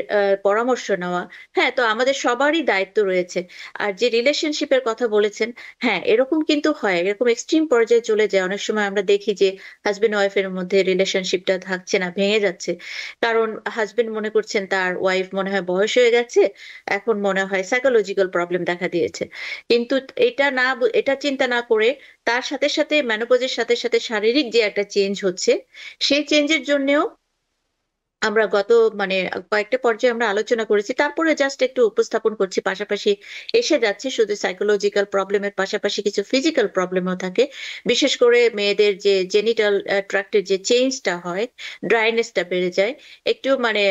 পরামর্শ নেওয়া হ্যাঁ তো আমাদের সবারই দায়িত্ব রয়েছে আর যে রিলেশনশিপের কথা বলেছেন হ্যাঁ এরকম কিন্তু হয় এরকম এক্সট্রিম পর্যায়ে চলে যায় অনেক সময় আমরা দেখি যে হাজবেন্ড ওয়াইফের মধ্যে রিলেশনশিপটা থাকছে না ভেঙে যাচ্ছে কারণ হাজবেন্ড মনে করছেন তার ওয়াইফ মনে হয় বয়স হয়ে গেছে এখন মনে হয় সাইকোলজিক্যাল প্রবলেম দেখা দিয়েছে কিন্তু এটা না এটা চিন্তা না করে তার সাথে সাথে ম্যানোপজের সাথে সাথে শারীরিক যে একটা চেঞ্জ হচ্ছে সেই চেঞ্জের জন্যেও আমরা গত মানে কয়েকটা পর্যায়ে আমরা আলোচনা করেছি তারপরে জাস্ট একটু উপস্থাপন করছি পাশাপাশি এসে যাচ্ছে শুধু সাইকোলজিক্যাল প্রবলেমের পাশাপাশি কিছু ফিজিক্যাল প্রবলেমও থাকে বিশেষ করে মেয়েদের যে জেনিটাল ট্রাক্টের যে চেঞ্জটা হয় ড্রাইনেসটা বেড়ে যায় একটু মানে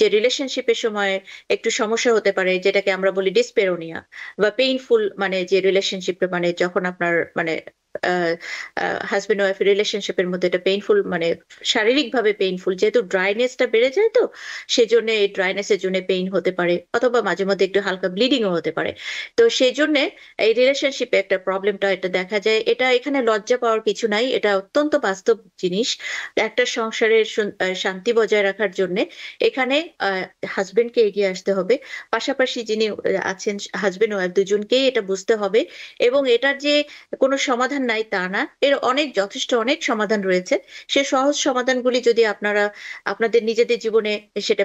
যে রিলেশনশিপের সময় একটু সমস্যা হতে পারে যেটাকে আমরা বলি ডিসপেরোনিয়া বা পেইনফুল মানে যে রিলেশনশিপটা মানে যখন আপনার মানে হাজব্যান্ড ওয়াইফ রিলেশনশিপের মধ্যে এটা পেইনফুল মানে শারীরিকভাবে পেইনফুল যেহেতু ড্রাইনেসটা বেড়ে যায় তো সেজন্য এই ড্রাইনেসের জন্য পেইন হতে পারে অথবা মাঝে মধ্যে একটু হালকা ব্লিডিংও হতে পারে তো সেই জন্য এই রিলেশনশিপে একটা প্রবলেমটা এটা দেখা যায় এটা এখানে লজ্জা পাওয়ার কিছু নাই এটা অত্যন্ত বাস্তব জিনিস একটা সংসারের শান্তি বজায় রাখার জন্য এখানে হাজবেন্ডকে এগিয়ে আসতে হবে পাশাপাশি যিনি আছেন হাজবেন্ড ওয়াইফ দুজনকেই এটা বুঝতে হবে এবং এটার যে কোনো সমাধান নাই তা না এর অনেক যথেষ্ট অনেক সমাধান রয়েছে সে সহজ সমাধানগুলি যদি আপনারা আপনাদের নিজেদের জীবনে সেটা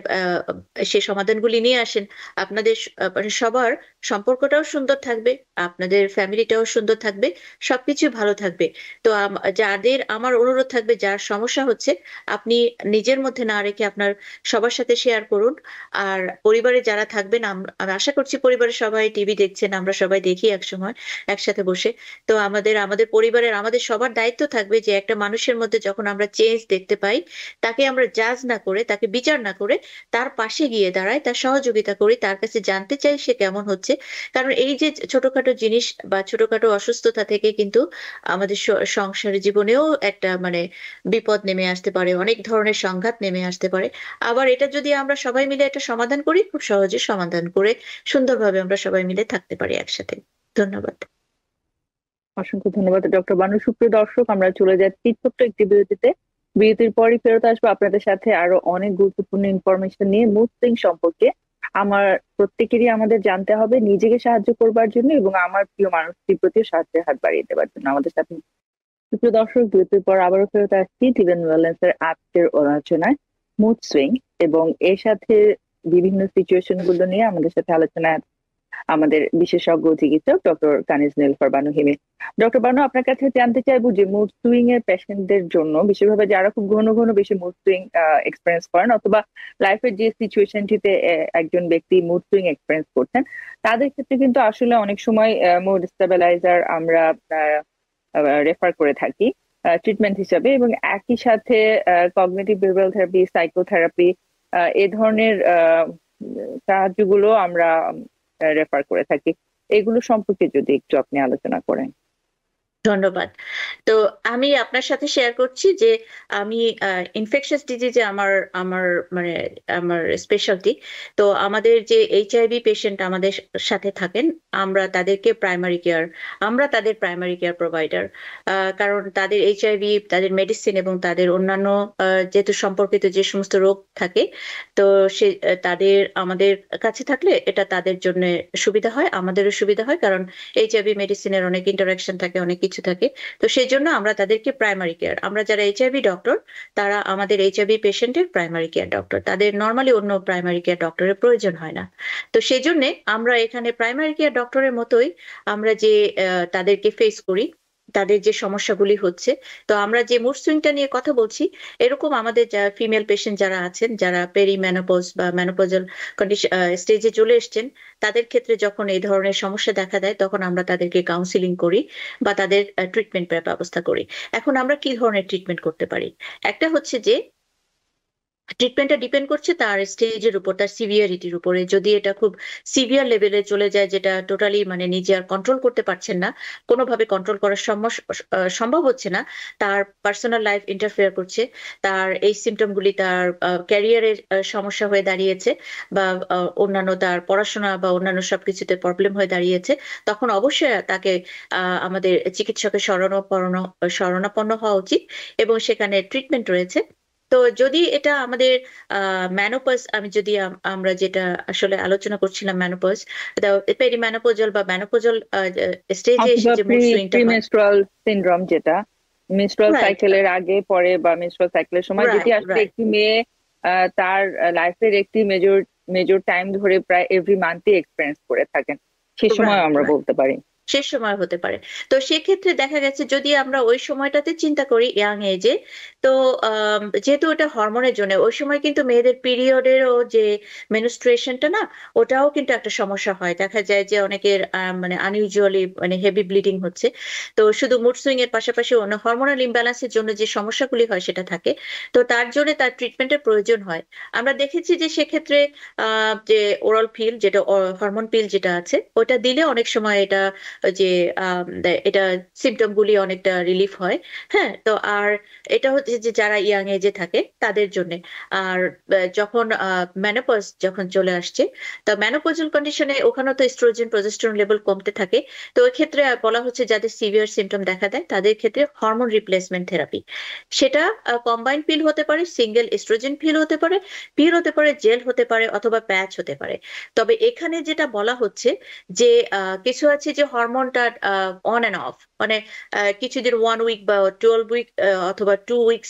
সে সমাধানগুলি নিয়ে আসেন আপনাদের মানে সবার সম্পর্কটাও সুন্দর থাকবে আপনাদের ফ্যামিলিটাও সুন্দর থাকবে সবকিছু ভালো থাকবে তো যাদের আমার অনুরোধ থাকবে যার সমস্যা হচ্ছে আপনি নিজের মধ্যে না রেখে আপনার সবার সাথে শেয়ার করুন আর পরিবারে যারা থাকবেন আমি আশা করছি পরিবারের সবাই টিভি দেখছেন আমরা সবাই দেখি একসময় একসাথে বসে তো আমাদের আমাদের পরিবারের আমাদের সবার দায়িত্ব থাকবে যে একটা মানুষের মধ্যে যখন আমরা চেঞ্জ দেখতে পাই তাকে আমরা জাজ না করে তাকে বিচার না করে তার পাশে গিয়ে দাঁড়ায় তার সহযোগিতা করি তার কাছে জানতে চাই সে কেমন হচ্ছে কারণ এই যে ছোটখাটো জিনিস বা ছোটখাটো অসুস্থতা থেকে কিন্তু আমাদের সংসার জীবনেও একটা মানে বিপদ নেমে আসতে পারে অনেক ধরনের সংঘাত নেমে আসতে পারে আবার এটা যদি আমরা সবাই মিলে একটা সমাধান করি খুব সহজে সমাধান করে সুন্দরভাবে আমরা সবাই মিলে থাকতে পারি একসাথে ধন্যবাদ অসংখ্য ধন্যবাদ ডক্টর বানু সুপ্রিয় দর্শক আমরা চলে যাচ্ছি ছোট্ট একটি বিরতিতে বিরতির পরই ফেরত আসবো আপনাদের সাথে আরো অনেক গুরুত্বপূর্ণ ইনফরমেশন নিয়ে মুসলিম সম্পর্কে আমার প্রত্যেকেরই আমাদের জানতে হবে নিজেকে সাহায্য করবার জন্য এবং আমার প্রিয় মানুষটির প্রতি সাহায্যের হাত বাড়িয়ে দেওয়ার জন্য আমাদের সাথে সুপ্রিয় দর্শক বিরতির পর আবারও ফেরত আসছি টিভেন ওয়েলেন্সের আজকের আলোচনায় মুড সুইং এবং এর সাথে বিভিন্ন সিচুয়েশন গুলো নিয়ে আমাদের সাথে আলোচনায় আমাদের বিশেষজ্ঞ চিকিৎসক ডক্টর কানিজ নীলফর বানু হিমি ডক্টর বানু আপনার কাছে জানতে চাইবো যে মুড সুইং এর পেশেন্টদের জন্য বিশেষভাবে যারা খুব ঘন ঘন বেশি মুড সুইং এক্সপিরিয়েন্স করেন অথবা লাইফের যে সিচুয়েশনটিতে একজন ব্যক্তি মুড সুইং এক্সপিরিয়েন্স করছেন তাদের ক্ষেত্রে কিন্তু আসলে অনেক সময় মুড স্টেবিলাইজার আমরা রেফার করে থাকি ট্রিটমেন্ট হিসাবে এবং একই সাথে কগনিটিভ বিহেভিয়ারাল থেরাপি সাইকোথেরাপি এ ধরনের সাহায্যগুলো আমরা রেফার করে থাকি এগুলো সম্পর্কে যদি একটু আপনি আলোচনা করেন ধন্যবাদ তো আমি আপনার সাথে শেয়ার করছি যে আমি ইনফেকশাস ডিজিজে আমার আমার মানে আমার স্পেশালটি তো আমাদের যে এইচআইভি পেশেন্ট আমাদের সাথে থাকেন আমরা তাদেরকে প্রাইমারি কেয়ার আমরা তাদের প্রাইমারি কেয়ার প্রোভাইডার কারণ তাদের এইচআইভি তাদের মেডিসিন এবং তাদের অন্যান্য যেহেতু সম্পর্কিত যে সমস্ত রোগ থাকে তো সে তাদের আমাদের কাছে থাকলে এটা তাদের জন্য সুবিধা হয় আমাদেরও সুবিধা হয় কারণ এইচআইভি মেডিসিনের অনেক ইন্টারাকশন থাকে অনেক কিছু থাকে তো সেই জন্য আমরা তাদেরকে প্রাইমারি কেয়ার আমরা যারা এইচআইভি ডক্টর তারা আমাদের এইচআইভি পেশেন্টের প্রাইমারি কেয়ার ডক্টর তাদের নর্মালি অন্য প্রাইমারি কেয়ার ডক্টরের প্রয়োজন হয় না তো সেই জন্য আমরা এখানে প্রাইমারি কেয়ার ডক্টরের মতোই আমরা যে তাদেরকে ফেস করি তাদের যে সমস্যাগুলি হচ্ছে তো আমরা যে মুড নিয়ে কথা বলছি এরকম আমাদের যারা ফিমেল পেশেন্ট যারা আছেন যারা পেরি ম্যানোপজ বা ম্যানোপজাল কন্ডিশন স্টেজে চলে এসছেন তাদের ক্ষেত্রে যখন এই ধরনের সমস্যা দেখা দেয় তখন আমরা তাদেরকে কাউন্সিলিং করি বা তাদের ট্রিটমেন্ট ব্যবস্থা করি এখন আমরা কি ধরনের ট্রিটমেন্ট করতে পারি একটা হচ্ছে যে ট্রিটমেন্টটা ডিপেন্ড করছে তার স্টেজের উপর তার সিভিয়ারিটির উপরে যদি এটা খুব সিভিয়ার লেভেলে চলে যায় যেটা টোটালি মানে নিজে আর কন্ট্রোল করতে পারছেন না কোনোভাবে কন্ট্রোল করা সম্ভব হচ্ছে না তার পার্সোনাল লাইফ ইন্টারফেয়ার করছে তার এই সিমটমগুলি তার ক্যারিয়ারের সমস্যা হয়ে দাঁড়িয়েছে বা অন্যান্য তার পড়াশোনা বা অন্যান্য সবকিছুতে প্রবলেম হয়ে দাঁড়িয়েছে তখন অবশ্যই তাকে আমাদের চিকিৎসকের শরণাপন্ন শরণাপন্ন হওয়া উচিত এবং সেখানে ট্রিটমেন্ট রয়েছে তো যদি এটা আমাদের ম্যানোপাস আমি যদি আমরা যেটা আসলে আলোচনা করছিলাম ম্যানোপাস পেরিম্যানোপোজাল বা ম্যানোপোজাল স্টেজে এসে যে মুড সুইংটা প্রিমেস্ট্রাল সিনড্রোম যেটা মেস্ট্রাল সাইকেলের আগে পরে বা মেস্ট্রাল সাইকেলের সময় যদি আসলে একটি মেয়ে তার লাইফের একটি মেজর মেজর টাইম ধরে প্রায় এভরি মান্থই এক্সপেরিয়েন্স করে থাকেন সে সময় আমরা বলতে পারি সে সময় হতে পারে তো সেক্ষেত্রে দেখা গেছে যদি আমরা ওই সময়টাতে চিন্তা করি ইয়াং এজে তো যেহেতু ওটা হরমোনের জন্য ওই সময় কিন্তু মেয়েদের পিরিয়ডেরও যে মেনুস্ট্রেশনটা না ওটাও কিন্তু একটা সমস্যা হয় দেখা যায় যে অনেকের মানে আনইউজুয়ালি মানে হেভি ব্লিডিং হচ্ছে তো শুধু মুড সুইং এর পাশাপাশি অন্য হরমোনাল ইমব্যালেন্সের জন্য যে সমস্যাগুলি হয় সেটা থাকে তো তার জন্য তার ট্রিটমেন্টের প্রয়োজন হয় আমরা দেখেছি যে সেক্ষেত্রে যে ওরাল পিল যেটা হরমোন পিল যেটা আছে ওটা দিলে অনেক সময় এটা যে এটা সিমটম গুলি অনেকটা রিলিফ হয় হ্যাঁ তো আর এটা হচ্ছে যে যারা ইয়াং এজে থাকে তাদের জন্য আর যখন ম্যানোপজ যখন চলে আসছে তো ম্যানোপজাল কন্ডিশনে ওখানে তো স্ট্রোজেন প্রজেস্টন লেভেল কমতে থাকে তো ক্ষেত্রে বলা হচ্ছে যাদের সিভিয়ার সিমটম দেখা দেয় তাদের ক্ষেত্রে হরমোন রিপ্লেসমেন্ট থেরাপি সেটা কম্বাইন্ড পিল হতে পারে সিঙ্গেল স্ট্রোজেন পিল হতে পারে পিল হতে পারে জেল হতে পারে অথবা প্যাচ হতে পারে তবে এখানে যেটা বলা হচ্ছে যে কিছু আছে যে হরমোনটা অন অ্যান্ড অফ মানে কিছুদিন ওয়ান উইক বা টুয়েলভ উইক অথবা two week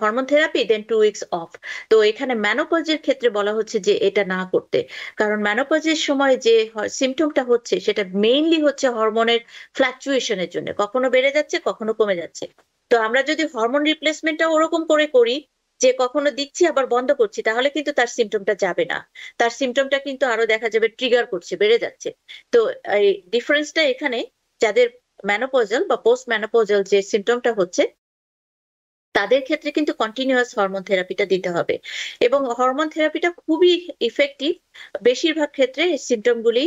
hormone therapy then two weeks off তো এখানে ম্যানোপজের ক্ষেত্রে বলা হচ্ছে যে এটা না করতে কারণ ম্যানোপজের সময় যে সিমটমটা হচ্ছে সেটা মেইনলি হচ্ছে হরমোনের ফ্ল্যাকচুয়েশনের জন্য কখনো বেড়ে যাচ্ছে কখনো কমে যাচ্ছে তো আমরা যদি হরমোন রিপ্লেসমেন্টটা ওরকম করে করি যে কখনো দিচ্ছি আবার বন্ধ করছি তাহলে কিন্তু তার সিমটমটা যাবে না তার সিমটমটা কিন্তু আরো দেখা যাবে ট্রিগার করছে বেড়ে যাচ্ছে তো এই ডিফারেন্সটা এখানে যাদের ম্যানোপোজাল বা পোস্ট ম্যানোপোজাল যে সিমটমটা হচ্ছে তাদের ক্ষেত্রে কিন্তু কন্টিনিউয়াস হরমোন থেরাপিটা দিতে হবে এবং হরমোন থেরাপিটা খুবই ইফেক্টিভ বেশিরভাগ ক্ষেত্রে সিমটমগুলি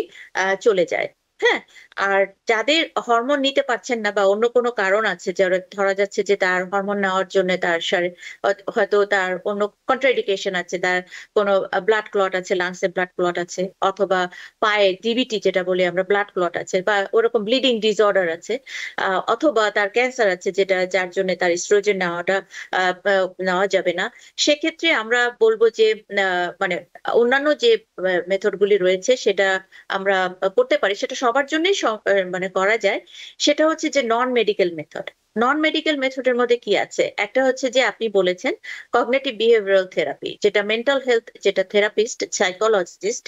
চলে যায় হ্যাঁ আর যাদের হরমোন নিতে পারছেন না বা অন্য কোনো কারণ আছে যারা ধরা যাচ্ছে যে তার হরমোন নেওয়ার জন্য তার হয়তো তার অন্য কন্ট্রাডিকেশন আছে তার কোনো ব্লাড ক্লট আছে লাংসে ব্লাড ক্লট আছে অথবা পায়ে ডিবিটি যেটা বলি আমরা ব্লাড ক্লট আছে বা ওরকম ব্লিডিং ডিসঅর্ডার আছে অথবা তার ক্যান্সার আছে যেটা যার জন্য তার স্ট্রোজেন নেওয়াটা নেওয়া যাবে না সেক্ষেত্রে আমরা বলবো যে মানে অন্যান্য যে মেথডগুলি রয়েছে সেটা আমরা করতে পারি সেটা সবার জন্যই মানে করা যায় সেটা হচ্ছে যে non medical method non medical মেথডের মধ্যে কি আছে একটা হচ্ছে যে আপনি বলেছেন কগনেটিভ বিহেভিয়ারাল থেরাপি যেটা মেন্টাল হেলথ যেটা থেরাপিস্ট সাইকোলজিস্ট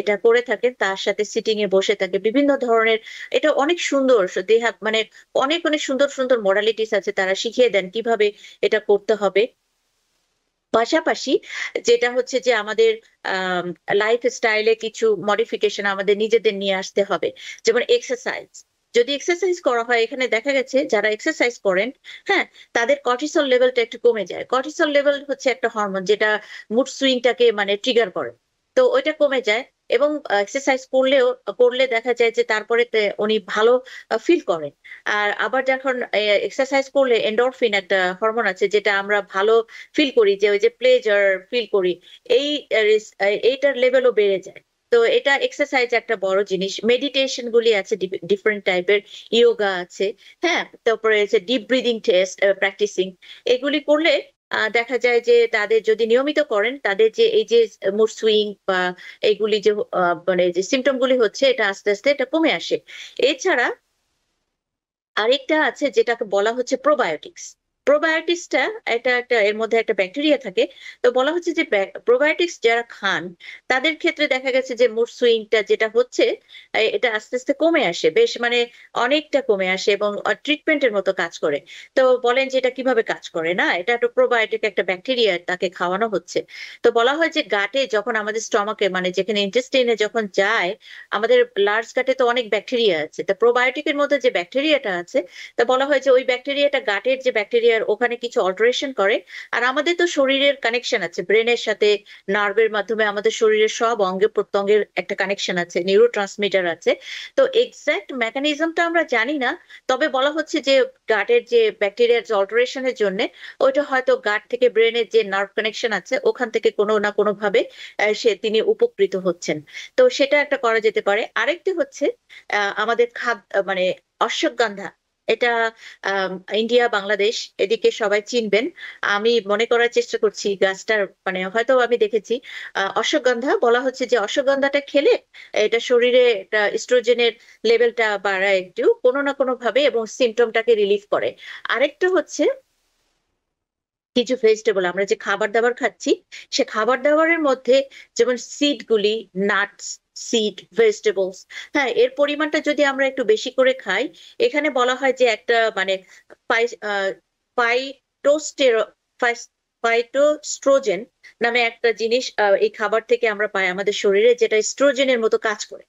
এটা করে থাকে তার সাথে সিটিং এ বসে থাকে বিভিন্ন ধরনের এটা অনেক সুন্দর দেহা মানে অনেক অনেক সুন্দর সুন্দর মডালিটিস আছে তারা শিখিয়ে দেন কিভাবে এটা করতে হবে পাশাপাশি যেটা হচ্ছে যে আমাদের লাইফ স্টাইলে কিছু মডিফিকেশন আমাদের নিজেদের নিয়ে আসতে হবে যেমন এক্সারসাইজ যদি এক্সারসাইজ করা হয় এখানে দেখা গেছে যারা এক্সারসাইজ করেন হ্যাঁ তাদের কর্টিসল লেভেলটা একটু কমে যায় কর্টিসল লেভেল হচ্ছে একটা হরমোন যেটা মুড সুইংটাকে মানে ট্রিগার করে তো ওইটা কমে যায় এবং এক্সারসাইজ করলেও করলে দেখা যায় যে তারপরে উনি ভালো ফিল করেন আর আবার যখন এক্সারসাইজ করলে এন্ডোরফিন একটা হরমোন আছে যেটা আমরা ভালো ফিল করি যে ওই যে প্লেজার ফিল করি এই এইটার লেভেলও বেড়ে যায় তো এটা এক্সারসাইজ একটা বড় জিনিস মেডিটেশন গুলি আছে ডিফারেন্ট টাইপের ইয়োগা আছে হ্যাঁ তারপরে ডিপ ব্রিদিং টেস্ট প্র্যাকটিসিং এগুলি করলে দেখা যায় যে তাদের যদি নিয়মিত করেন তাদের যে এই যে মুড সুইং বা এইগুলি যে মানে যে সিমটম গুলি হচ্ছে এটা আস্তে আস্তে এটা কমে আসে এছাড়া আরেকটা আছে যেটাকে বলা হচ্ছে প্রোবায়োটিক্স প্রোবায়োটিক্সটা এটা একটা এর মধ্যে একটা ব্যাকটেরিয়া থাকে তো বলা হচ্ছে যে প্রোবায়োটিক্স যারা খান তাদের ক্ষেত্রে দেখা গেছে যে মুড সুইংটা যেটা হচ্ছে এটা আস্তে আস্তে কমে আসে বেশ মানে অনেকটা কমে আসে এবং ট্রিটমেন্টের মতো কাজ করে তো বলেন যে এটা কিভাবে কাজ করে না এটা একটা প্রোবায়োটিক একটা ব্যাকটেরিয়া তাকে খাওয়ানো হচ্ছে তো বলা হয় যে গাটে যখন আমাদের স্টমাকে মানে যেখানে ইন্টেস্টিনে যখন যায় আমাদের লার্জ গাটে তো অনেক ব্যাকটেরিয়া আছে তো প্রোবায়োটিকের মধ্যে যে ব্যাকটেরিয়াটা আছে তা বলা হয় যে ওই ব্যাকটেরিয়াটা গাটের যে ব্যাকটেরিয়া সেটার ওখানে কিছু অল্টারেশন করে আর আমাদের তো শরীরের কানেকশন আছে ব্রেনের সাথে নার্ভের মাধ্যমে আমাদের শরীরের সব অঙ্গে প্রত্যঙ্গের একটা কানেকশন আছে নিউরো ট্রান্সমিটার আছে তো এক্স্যাক্ট মেকানিজমটা আমরা জানি না তবে বলা হচ্ছে যে গাটের যে ব্যাকটেরিয়ার যে অল্টারেশনের জন্য ওইটা হয়তো গাট থেকে ব্রেনের যে নার্ভ কানেকশন আছে ওখান থেকে কোনো না কোনো ভাবে সে তিনি উপকৃত হচ্ছেন তো সেটা একটা করা যেতে পারে আরেকটি হচ্ছে আমাদের খাদ্য মানে অশ্বগন্ধা এটা ইন্ডিয়া বাংলাদেশ এদিকে সবাই চিনবেন আমি মনে করার চেষ্টা করছি গাছটার মানে হয়তো আমি দেখেছি অশ্বগন্ধা বলা হচ্ছে যে অশ্বগন্ধাটা খেলে এটা শরীরে একটা স্ট্রোজেনের লেভেলটা বাড়ায় একটু কোনো না কোনো ভাবে এবং সিমটমটাকে রিলিফ করে আরেকটা হচ্ছে কিছু ভেজিটেবল আমরা যে খাবার দাবার খাচ্ছি সে খাবার দাবারের মধ্যে যেমন সিডগুলি নাটস সিড ভেজিটেবলস হ্যাঁ এর পরিমাণটা যদি আমরা একটু বেশি করে খাই এখানে বলা হয় যে একটা মানে ফাইটোস্ট্রোজেন নামে একটা জিনিস এই খাবার থেকে আমরা পাই আমাদের শরীরে যেটা স্ট্রোজেনের মতো কাজ করে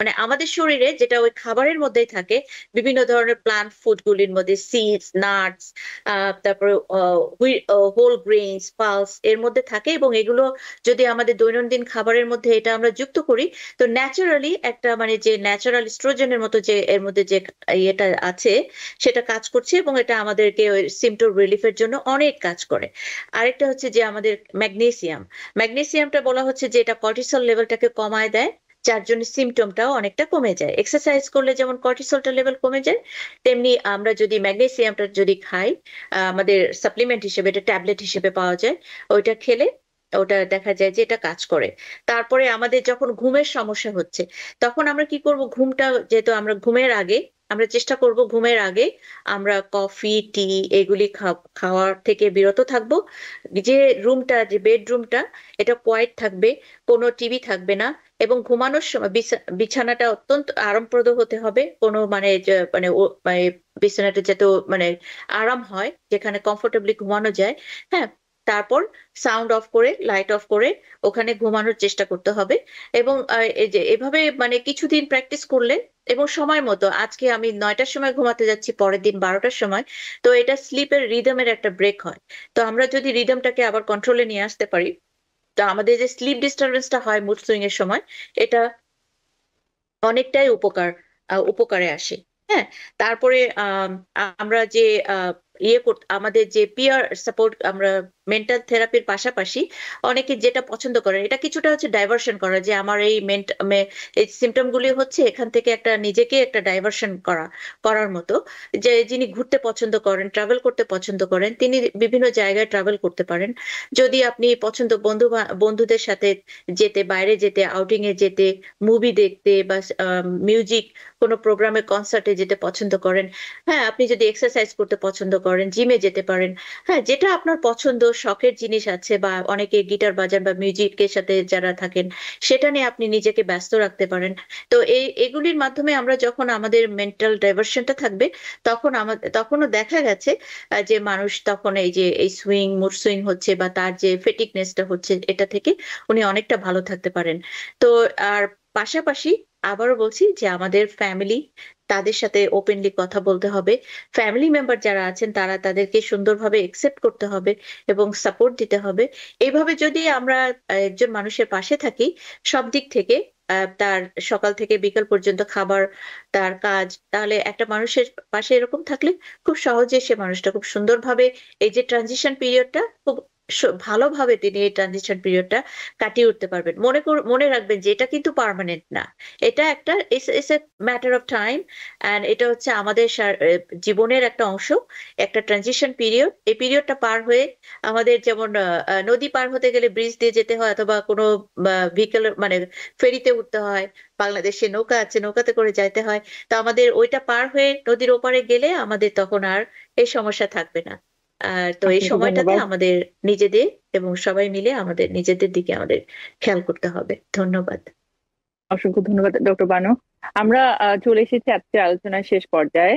মানে আমাদের শরীরে যেটা ওই খাবারের মধ্যেই থাকে বিভিন্ন ধরনের প্লান্ট ফুড গুলির মধ্যে সিডস নাটস তারপরে হোল গ্রেনস পালস এর মধ্যে থাকে এবং এগুলো যদি আমাদের দৈনন্দিন খাবারের মধ্যে এটা আমরা যুক্ত করি তো ন্যাচারালি একটা মানে যে ন্যাচারাল স্ট্রোজেনের মতো যে এর মধ্যে যে ইয়েটা আছে সেটা কাজ করছে এবং এটা আমাদেরকে ওই সিমটোর রিলিফের জন্য অনেক কাজ করে আরেকটা হচ্ছে যে আমাদের ম্যাগনেসিয়াম ম্যাগনেসিয়ামটা বলা হচ্ছে যে এটা কর্টিসল লেভেলটাকে কমায় দেয় যার জন্য সিমটমটাও অনেকটা কমে যায় এক্সারসাইজ করলে যেমন কর্টিসলটা লেভেল কমে যায় তেমনি আমরা যদি ম্যাগনেসিয়ামটা যদি খাই আমাদের সাপ্লিমেন্ট হিসেবে এটা ট্যাবলেট হিসেবে পাওয়া যায় ওইটা খেলে ওটা দেখা যায় যে এটা কাজ করে তারপরে আমাদের যখন ঘুমের সমস্যা হচ্ছে তখন আমরা কি করব ঘুমটা যেহেতু আমরা ঘুমের আগে আমরা চেষ্টা করব ঘুমের আগে আমরা কফি টি এগুলি খাওয়ার থেকে বিরত থাকব যে রুমটা যে বেডরুমটা এটা কোয়াইট থাকবে কোনো টিভি থাকবে না এবং ঘুমানোর সময় বিছানাটা অত্যন্ত আরামপ্রদ হতে হবে কোনো মানে মানে, মানে বিছানাটা যাতে মানে আরাম হয় যেখানে কমফোর্টেবলি ঘুমানো যায় হ্যাঁ তারপর সাউন্ড অফ করে লাইট অফ করে ওখানে ঘুমানোর চেষ্টা করতে হবে এবং এভাবে মানে কিছুদিন প্র্যাকটিস করলে এবং সময় মতো আজকে আমি নয়টার সময় ঘুমাতে যাচ্ছি পরের দিন বারোটার সময় তো এটা স্লিপের রিদমের একটা ব্রেক হয় তো আমরা যদি রিদমটাকে আবার কন্ট্রোলে নিয়ে আসতে পারি তো আমাদের যে স্লিপ ডিস্টারবেন্সটা হয় মুড সুইং এর সময় এটা অনেকটাই উপকার উপকারে আসে হ্যাঁ তারপরে আমরা যে ইয়ে আমাদের যে পিয়ার সাপোর্ট আমরা মেন্টাল থেরাপির পাশাপাশি অনেকে যেটা পছন্দ করেন এটা কিছুটা হচ্ছে ডাইভার্সন করা যে আমার এই মেন্ট এই গুলি হচ্ছে এখান থেকে একটা নিজেকে একটা ডাইভার্সন করা করার মতো যে যিনি ঘুরতে পছন্দ করেন ট্রাভেল করতে পছন্দ করেন তিনি বিভিন্ন জায়গায় ট্রাভেল করতে পারেন যদি আপনি পছন্দ বন্ধু বন্ধুদের সাথে যেতে বাইরে যেতে আউটিং এ যেতে মুভি দেখতে বা মিউজিক কোনো প্রোগ্রামে কনসার্টে যেতে পছন্দ করেন হ্যাঁ আপনি যদি এক্সারসাইজ করতে পছন্দ করেন জিমে যেতে পারেন হ্যাঁ যেটা আপনার পছন্দ শখের জিনিস আছে বা অনেকে গিটার বাজান বা মিউজিকের সাথে যারা থাকেন সেটা নিয়ে আপনি নিজেকে ব্যস্ত রাখতে পারেন তো এই এগুলির মাধ্যমে আমরা যখন আমাদের মেন্টাল ডাইভার্সনটা থাকবে তখন আমাদের তখনও দেখা গেছে যে মানুষ তখন এই যে এই সুইং মুড সুইং হচ্ছে বা তার যে ফেটিকনেসটা হচ্ছে এটা থেকে উনি অনেকটা ভালো থাকতে পারেন তো আর পাশাপাশি আবারও বলছি যে আমাদের ফ্যামিলি তাদের সাথে ওপেনলি কথা বলতে হবে ফ্যামিলি মেম্বার যারা আছেন তারা তাদেরকে সুন্দরভাবে একসেপ্ট করতে হবে এবং সাপোর্ট দিতে হবে এইভাবে যদি আমরা একজন মানুষের পাশে থাকি সব দিক থেকে তার সকাল থেকে বিকাল পর্যন্ত খাবার তার কাজ তাহলে একটা মানুষের পাশে এরকম থাকলে খুব সহজে সে মানুষটা খুব সুন্দরভাবে এই যে ট্রানজিশন পিরিয়ডটা খুব ভালোভাবে তিনি এই ট্রানজিশন পিরিয়ডটা কাটিয়ে উঠতে পারবেন মনে মনে রাখবেন যে এটা কিন্তু পারমানেন্ট না এটা একটা it's a matter of time and এটা হচ্ছে আমাদের জীবনের একটা অংশ একটা ট্রানজিশন পিরিয়ড এই পিরিয়ডটা পার হয়ে আমাদের যেমন নদী পার হতে গেলে ব্রিজ দিয়ে যেতে হয় অথবা কোনো ভেহিকেল মানে ফেরিতে উঠতে হয় বাংলাদেশে নৌকা আছে নৌকাতে করে যাইতে হয় তো আমাদের ওইটা পার হয়ে নদীর ওপারে গেলে আমাদের তখন আর এই সমস্যা থাকবে না আর তো এই সময়টাতে আমাদের নিজেদের এবং সবাই মিলে আমাদের নিজেদের দিকে আমাদের খেয়াল করতে হবে ধন্যবাদ অসংখ্য ধন্যবাদ ডক্টর বানু আমরা চলে এসেছি আজকের আলোচনার শেষ পর্যায়ে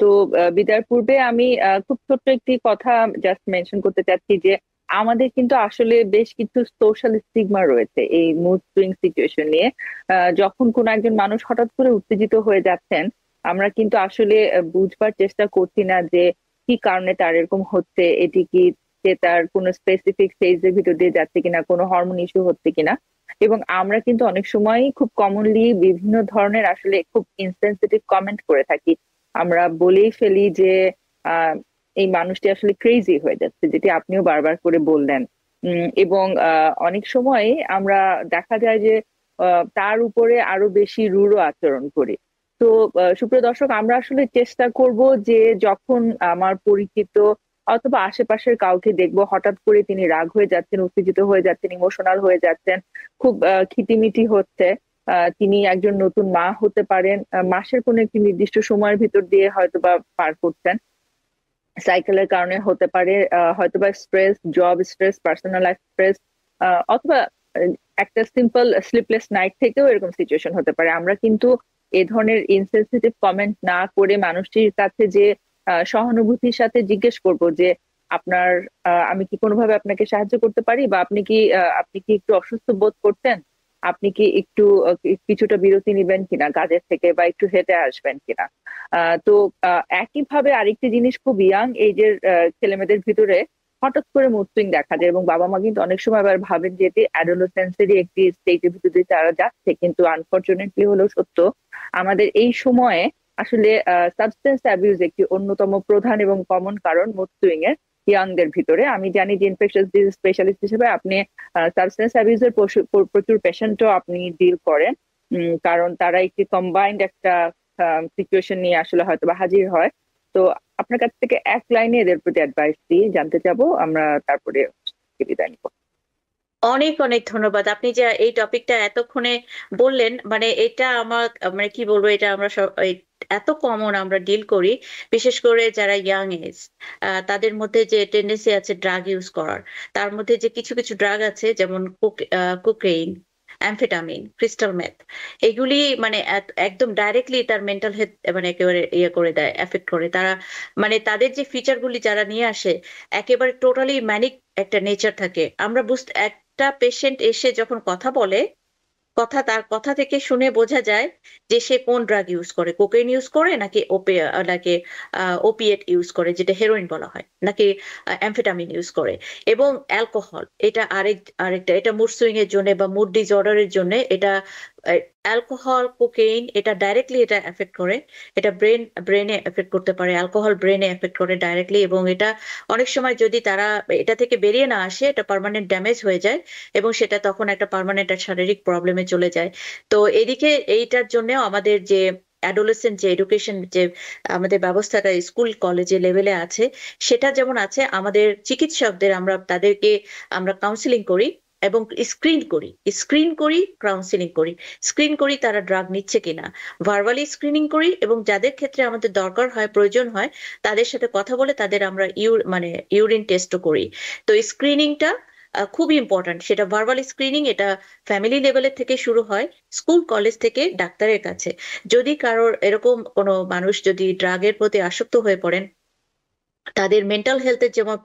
তো বিদায়ের পূর্বে আমি খুব ছোট্ট একটি কথা জাস্ট মেনশন করতে চাচ্ছি যে আমাদের কিন্তু আসলে বেশ কিছু সোশ্যাল স্টিগমা রয়েছে এই মুড সুইং সিচুয়েশন নিয়ে যখন কোনো একজন মানুষ হঠাৎ করে উত্তেজিত হয়ে যাচ্ছেন আমরা কিন্তু আসলে বুঝবার চেষ্টা করছি না যে কি কারণে তার এরকম হচ্ছে এটি কি যে তার কোনো স্পেসিফিক এর ভিতর দিয়ে যাচ্ছে কিনা কোনো হরমোন ইস্যু হচ্ছে কিনা এবং আমরা কিন্তু অনেক সময় খুব কমনলি বিভিন্ন ধরনের আসলে খুব ইনসেন্সিটিভ কমেন্ট করে থাকি আমরা বলেই ফেলি যে এই মানুষটি আসলে ক্রেজি হয়ে যাচ্ছে যেটি আপনিও বারবার করে বললেন এবং অনেক সময় আমরা দেখা যায় যে তার উপরে আরো বেশি রূঢ় আচরণ করি তো সুপ্রিয় দর্শক আমরা আসলে চেষ্টা করব যে যখন আমার পরিচিত অথবা আশেপাশের কাউকে দেখবো হঠাৎ করে তিনি রাগ হয়ে যাচ্ছেন উত্তেজিত হয়ে যাচ্ছেন ইমোশনাল হয়ে যাচ্ছেন খুব খিটিমিটি হচ্ছে তিনি একজন নতুন মা হতে পারেন মাসের কোনো একটি নির্দিষ্ট সময়ের ভিতর দিয়ে হয়তো বা পার করছেন সাইকেলের কারণে হতে পারে হয়তো বা stress job stress personal life stress অথবা একটা সিম্পল স্লিপলেস নাইট থেকেও এরকম সিচুয়েশন হতে পারে আমরা কিন্তু এ ধরনের ইনসেন্সিটিভ কমেন্ট না করে মানুষটির কাছে যে সহানুভূতির সাথে জিজ্ঞেস করব যে আপনার আমি কি কোনোভাবে আপনাকে সাহায্য করতে পারি বা আপনি কি আপনি কি একটু অসুস্থ বোধ করতেন আপনি কি একটু কিছুটা বিরতি নেবেন কিনা কাজের থেকে বা একটু হেঁটে আসবেন কিনা তো একইভাবে আরেকটি জিনিস খুব ইয়াং এজের ছেলেমেয়েদের ভিতরে হঠাৎ করে মুড দেখা যায় এবং বাবা মা কিন্তু অনেক সময় আবার ভাবেন যে এটি একটি স্টেজের ভিতর দিয়ে তারা যাচ্ছে কিন্তু আনফর্চুনেটলি হলো সত্য আমাদের এই সময়ে আসলে সাবস্টেন্স অ্যাবিউজ একটি অন্যতম প্রধান এবং কমন কারণ মুড এর ইয়াংদের ভিতরে আমি জানি যে ইনফেকশন ডিজিজ স্পেশালিস্ট হিসেবে আপনি সাবস্টেন্স অ্যাবিউজের প্রচুর পেশেন্টও আপনি ডিল করেন কারণ তারা একটি কম্বাইন্ড একটা সিচুয়েশন নিয়ে আসলে হয়তো বা হাজির হয় তো আপনার কাছ থেকে এক লাইনে এদের প্রতি অ্যাডভাইস দিয়ে জানতে যাব আমরা তারপরে বিদায় নিব অনেক অনেক ধন্যবাদ আপনি যে এই টপিকটা এতক্ষণে বললেন মানে এটা আমার মানে কি বলবো এটা আমরা এত কমন আমরা ডিল করি বিশেষ করে যারা ইয়াং এজ তাদের মধ্যে যে টেন্ডেন্সি আছে ড্রাগ ইউজ করার তার মধ্যে যে কিছু কিছু ড্রাগ আছে যেমন কোকেইন অ্যামফেটামিন ক্রিস্টাল মেথ এগুলি মানে একদম ডাইরেক্টলি তার মেন্টাল হেলথ মানে একেবারে ইয়ে করে দেয় এফেক্ট করে তারা মানে তাদের যে ফিচারগুলি যারা নিয়ে আসে একেবারে টোটালি ম্যানিক একটা নেচার থাকে আমরা বুঝতে একটা পেশেন্ট এসে যখন কথা বলে কথা তার কথা থেকে শুনে বোঝা যায় যে সে কোন ড্রাগ ইউজ করে কোকেন ইউজ করে নাকি ওপে নাকি ওপিয়েট ইউজ করে যেটা হেরোইন বলা হয় নাকি অ্যামফেটামিন ইউজ করে এবং অ্যালকোহল এটা আরেক আরেকটা এটা মুড সুইং এর জন্য বা মুড এর জন্য এটা অ্যালকোহল কোকেইন এটা ডাইরেক্টলি এটা এফেক্ট করে এটা ব্রেন ব্রেনে এফেক্ট করতে পারে অ্যালকোহল ব্রেনে এফেক্ট করে ডাইরেক্টলি এবং এটা অনেক সময় যদি তারা এটা থেকে বেরিয়ে না আসে এটা পারমানেন্ট ড্যামেজ হয়ে যায় এবং সেটা তখন একটা পারমানেন্ট শারীরিক প্রবলেমে চলে যায় তো এদিকে এইটার জন্য আমাদের যে অ্যাডোলেসেন্ট যে এডুকেশন যে আমাদের ব্যবস্থাটা স্কুল কলেজে লেভেলে আছে সেটা যেমন আছে আমাদের চিকিৎসকদের আমরা তাদেরকে আমরা কাউন্সিলিং করি এবং স্ক্রিন করি স্ক্রিন করি কাউন্সিলিং করি স্ক্রিন করি তারা ড্রাগ নিচ্ছে কিনা ভার্বালি স্ক্রিনিং করি এবং যাদের ক্ষেত্রে আমাদের দরকার হয় প্রয়োজন হয় তাদের সাথে কথা বলে তাদের আমরা ইউ মানে ইউরিন টেস্টও করি তো স্ক্রিনিংটা খুব ইম্পর্ট্যান্ট সেটা ভার্বাল স্ক্রিনিং এটা ফ্যামিলি লেভেলের থেকে শুরু হয় স্কুল কলেজ থেকে ডাক্তারের কাছে যদি কারোর এরকম কোনো মানুষ যদি ড্রাগের প্রতি আসক্ত হয়ে পড়েন তাদের মেন্টাল হেলথের যেমন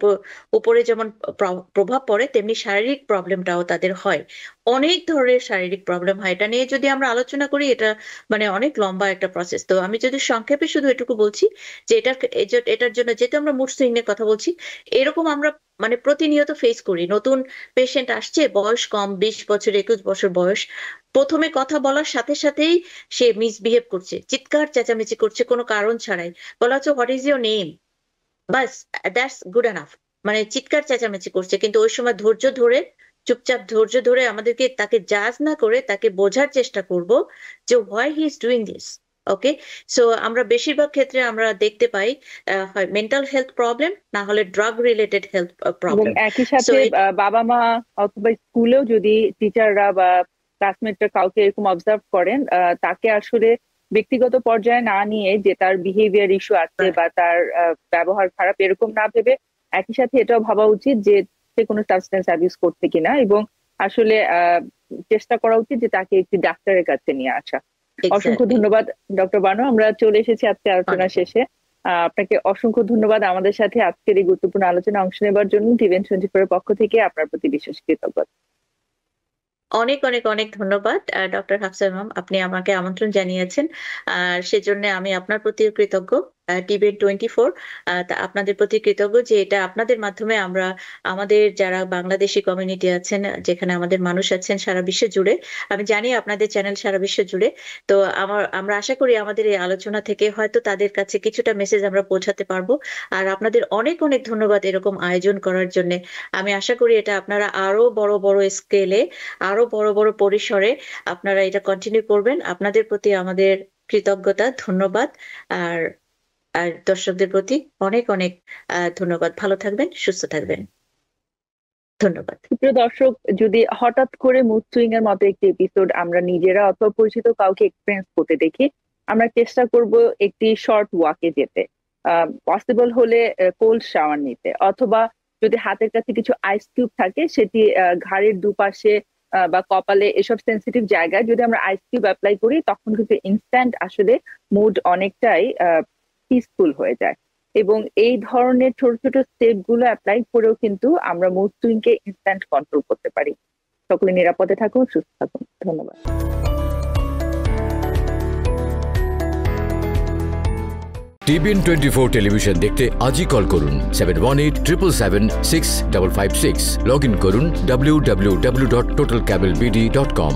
উপরে যেমন প্রভাব পড়ে তেমনি শারীরিক প্রবলেমটাও তাদের হয় অনেক ধরনের শারীরিক প্রবলেম হয় এটা নিয়ে যদি আমরা আলোচনা করি এটা মানে অনেক লম্বা একটা প্রসেস তো আমি যদি সংক্ষেপে শুধু এটুকু বলছি যে এটার এটার জন্য যেহেতু আমরা মুড সুইং কথা বলছি এরকম আমরা মানে প্রতিনিয়ত ফেস করি নতুন পেশেন্ট আসছে বয়স কম বিশ বছর একুশ বছর বয়স প্রথমে কথা বলার সাথে সাথেই সে মিসবিহেভ করছে চিৎকার চেঁচামেচি করছে কোনো কারণ ছাড়াই বলা হচ্ছে হোয়াট ইজ ইউর নেম বাস দ্যাটস গুড এনাফ মানে চিৎকার চেঁচামেচি করছে কিন্তু ওই সময় ধৈর্য ধরে চুপচাপ ধৈর্য ধরে আমাদেরকে তাকে জাজ না করে তাকে বোঝার চেষ্টা করব যে why he is doing this okay so আমরা বেশিরভাগ ক্ষেত্রে আমরা দেখতে পাই হয় মেন্টাল হেলথ প্রবলেম না হলে ড্রাগ রিলেটেড হেলথ প্রবলেম একই সাথে বাবা মা অথবা স্কুলেও যদি টিচাররা বা ক্লাসমেটরা কাউকে এরকম অবজার্ভ করেন তাকে আসলে ব্যক্তিগত পর্যায়ে না নিয়ে যে তার বিহেভিয়ার ইস্যু আছে বা তার ব্যবহার খারাপ এরকম না ভেবে একই সাথে এটাও ভাবা উচিত যে সে কোনো সাবস্টেন্স অ্যাবিউজ করছে কিনা এবং আসলে চেষ্টা করা উচিত যে তাকে একটি ডাক্তারের কাছে নিয়ে আসা অসংখ্য ধন্যবাদ ডক্টর বানু আমরা চলে এসেছি আজকে আলোচনা শেষে আপনাকে অসংখ্য ধন্যবাদ আমাদের সাথে আজকের এই গুরুত্বপূর্ণ আলোচনা অংশ নেবার জন্য টিভেন টোয়েন্টি ফোর এর পক্ষ থেকে আপনার প্রতি বিশেষ কৃতজ্ঞতা অনেক অনেক অনেক ধন্যবাদ ডক্টর হাফসা ম্যাম আপনি আমাকে আমন্ত্রণ জানিয়েছেন আর সেজন্য আমি আপনার প্রতিও কৃতজ্ঞ টিবেট টোয়েন্টি ফোর তা আপনাদের প্রতি কৃতজ্ঞ যে এটা আপনাদের মাধ্যমে আমরা আমাদের যারা বাংলাদেশি কমিউনিটি আছেন যেখানে আমাদের মানুষ আছেন সারা বিশ্ব জুড়ে আমি জানি আপনাদের চ্যানেল সারা বিশ্ব জুড়ে তো আমার আমরা আশা করি আমাদের এই আলোচনা থেকে হয়তো তাদের কাছে কিছুটা মেসেজ আমরা পৌঁছাতে পারবো আর আপনাদের অনেক অনেক ধন্যবাদ এরকম আয়োজন করার জন্য আমি আশা করি এটা আপনারা আরো বড় বড় স্কেলে আরো বড় বড় পরিসরে আপনারা এটা কন্টিনিউ করবেন আপনাদের প্রতি আমাদের কৃতজ্ঞতা ধন্যবাদ আর আর দর্শকদের প্রতি অনেক অনেক ধন্যবাদ ভালো থাকবেন সুস্থ থাকবেন ধন্যবাদ দর্শক যদি হঠাৎ করে মুড সুইং এর মতো একটি এপিসোড আমরা নিজেরা অথবা পরিচিত কাউকে এক্সপিরিয়েন্স করতে দেখি আমরা চেষ্টা করব একটি শর্ট ওয়াকে যেতে পসিবল হলে কোল্ড শাওয়ার নিতে অথবা যদি হাতের কাছে কিছু আইস কিউব থাকে সেটি ঘাড়ের দুপাশে বা কপালে এসব সেন্সিটিভ জায়গায় যদি আমরা আইস কিউব অ্যাপ্লাই করি তখন কিন্তু ইনস্ট্যান্ট আসলে মুড অনেকটাই আহ পিসফুল হয়ে যায় এবং এই ধরনের ছোট ছোট স্টেপ গুলো অ্যাপ্লাই করেও কিন্তু আমরা মুড সুইংকে ইনস্ট্যান্ট কন্ট্রোল করতে পারি সকলে নিরাপদে থাকুন সুস্থ থাকুন ধন্যবাদ টিভিএন টোয়েন্টি ফোর টেলিভিশন দেখতে আজই কল করুন seven one eight triple seven six double five six log in করুন W W W dot total cable BD dot কম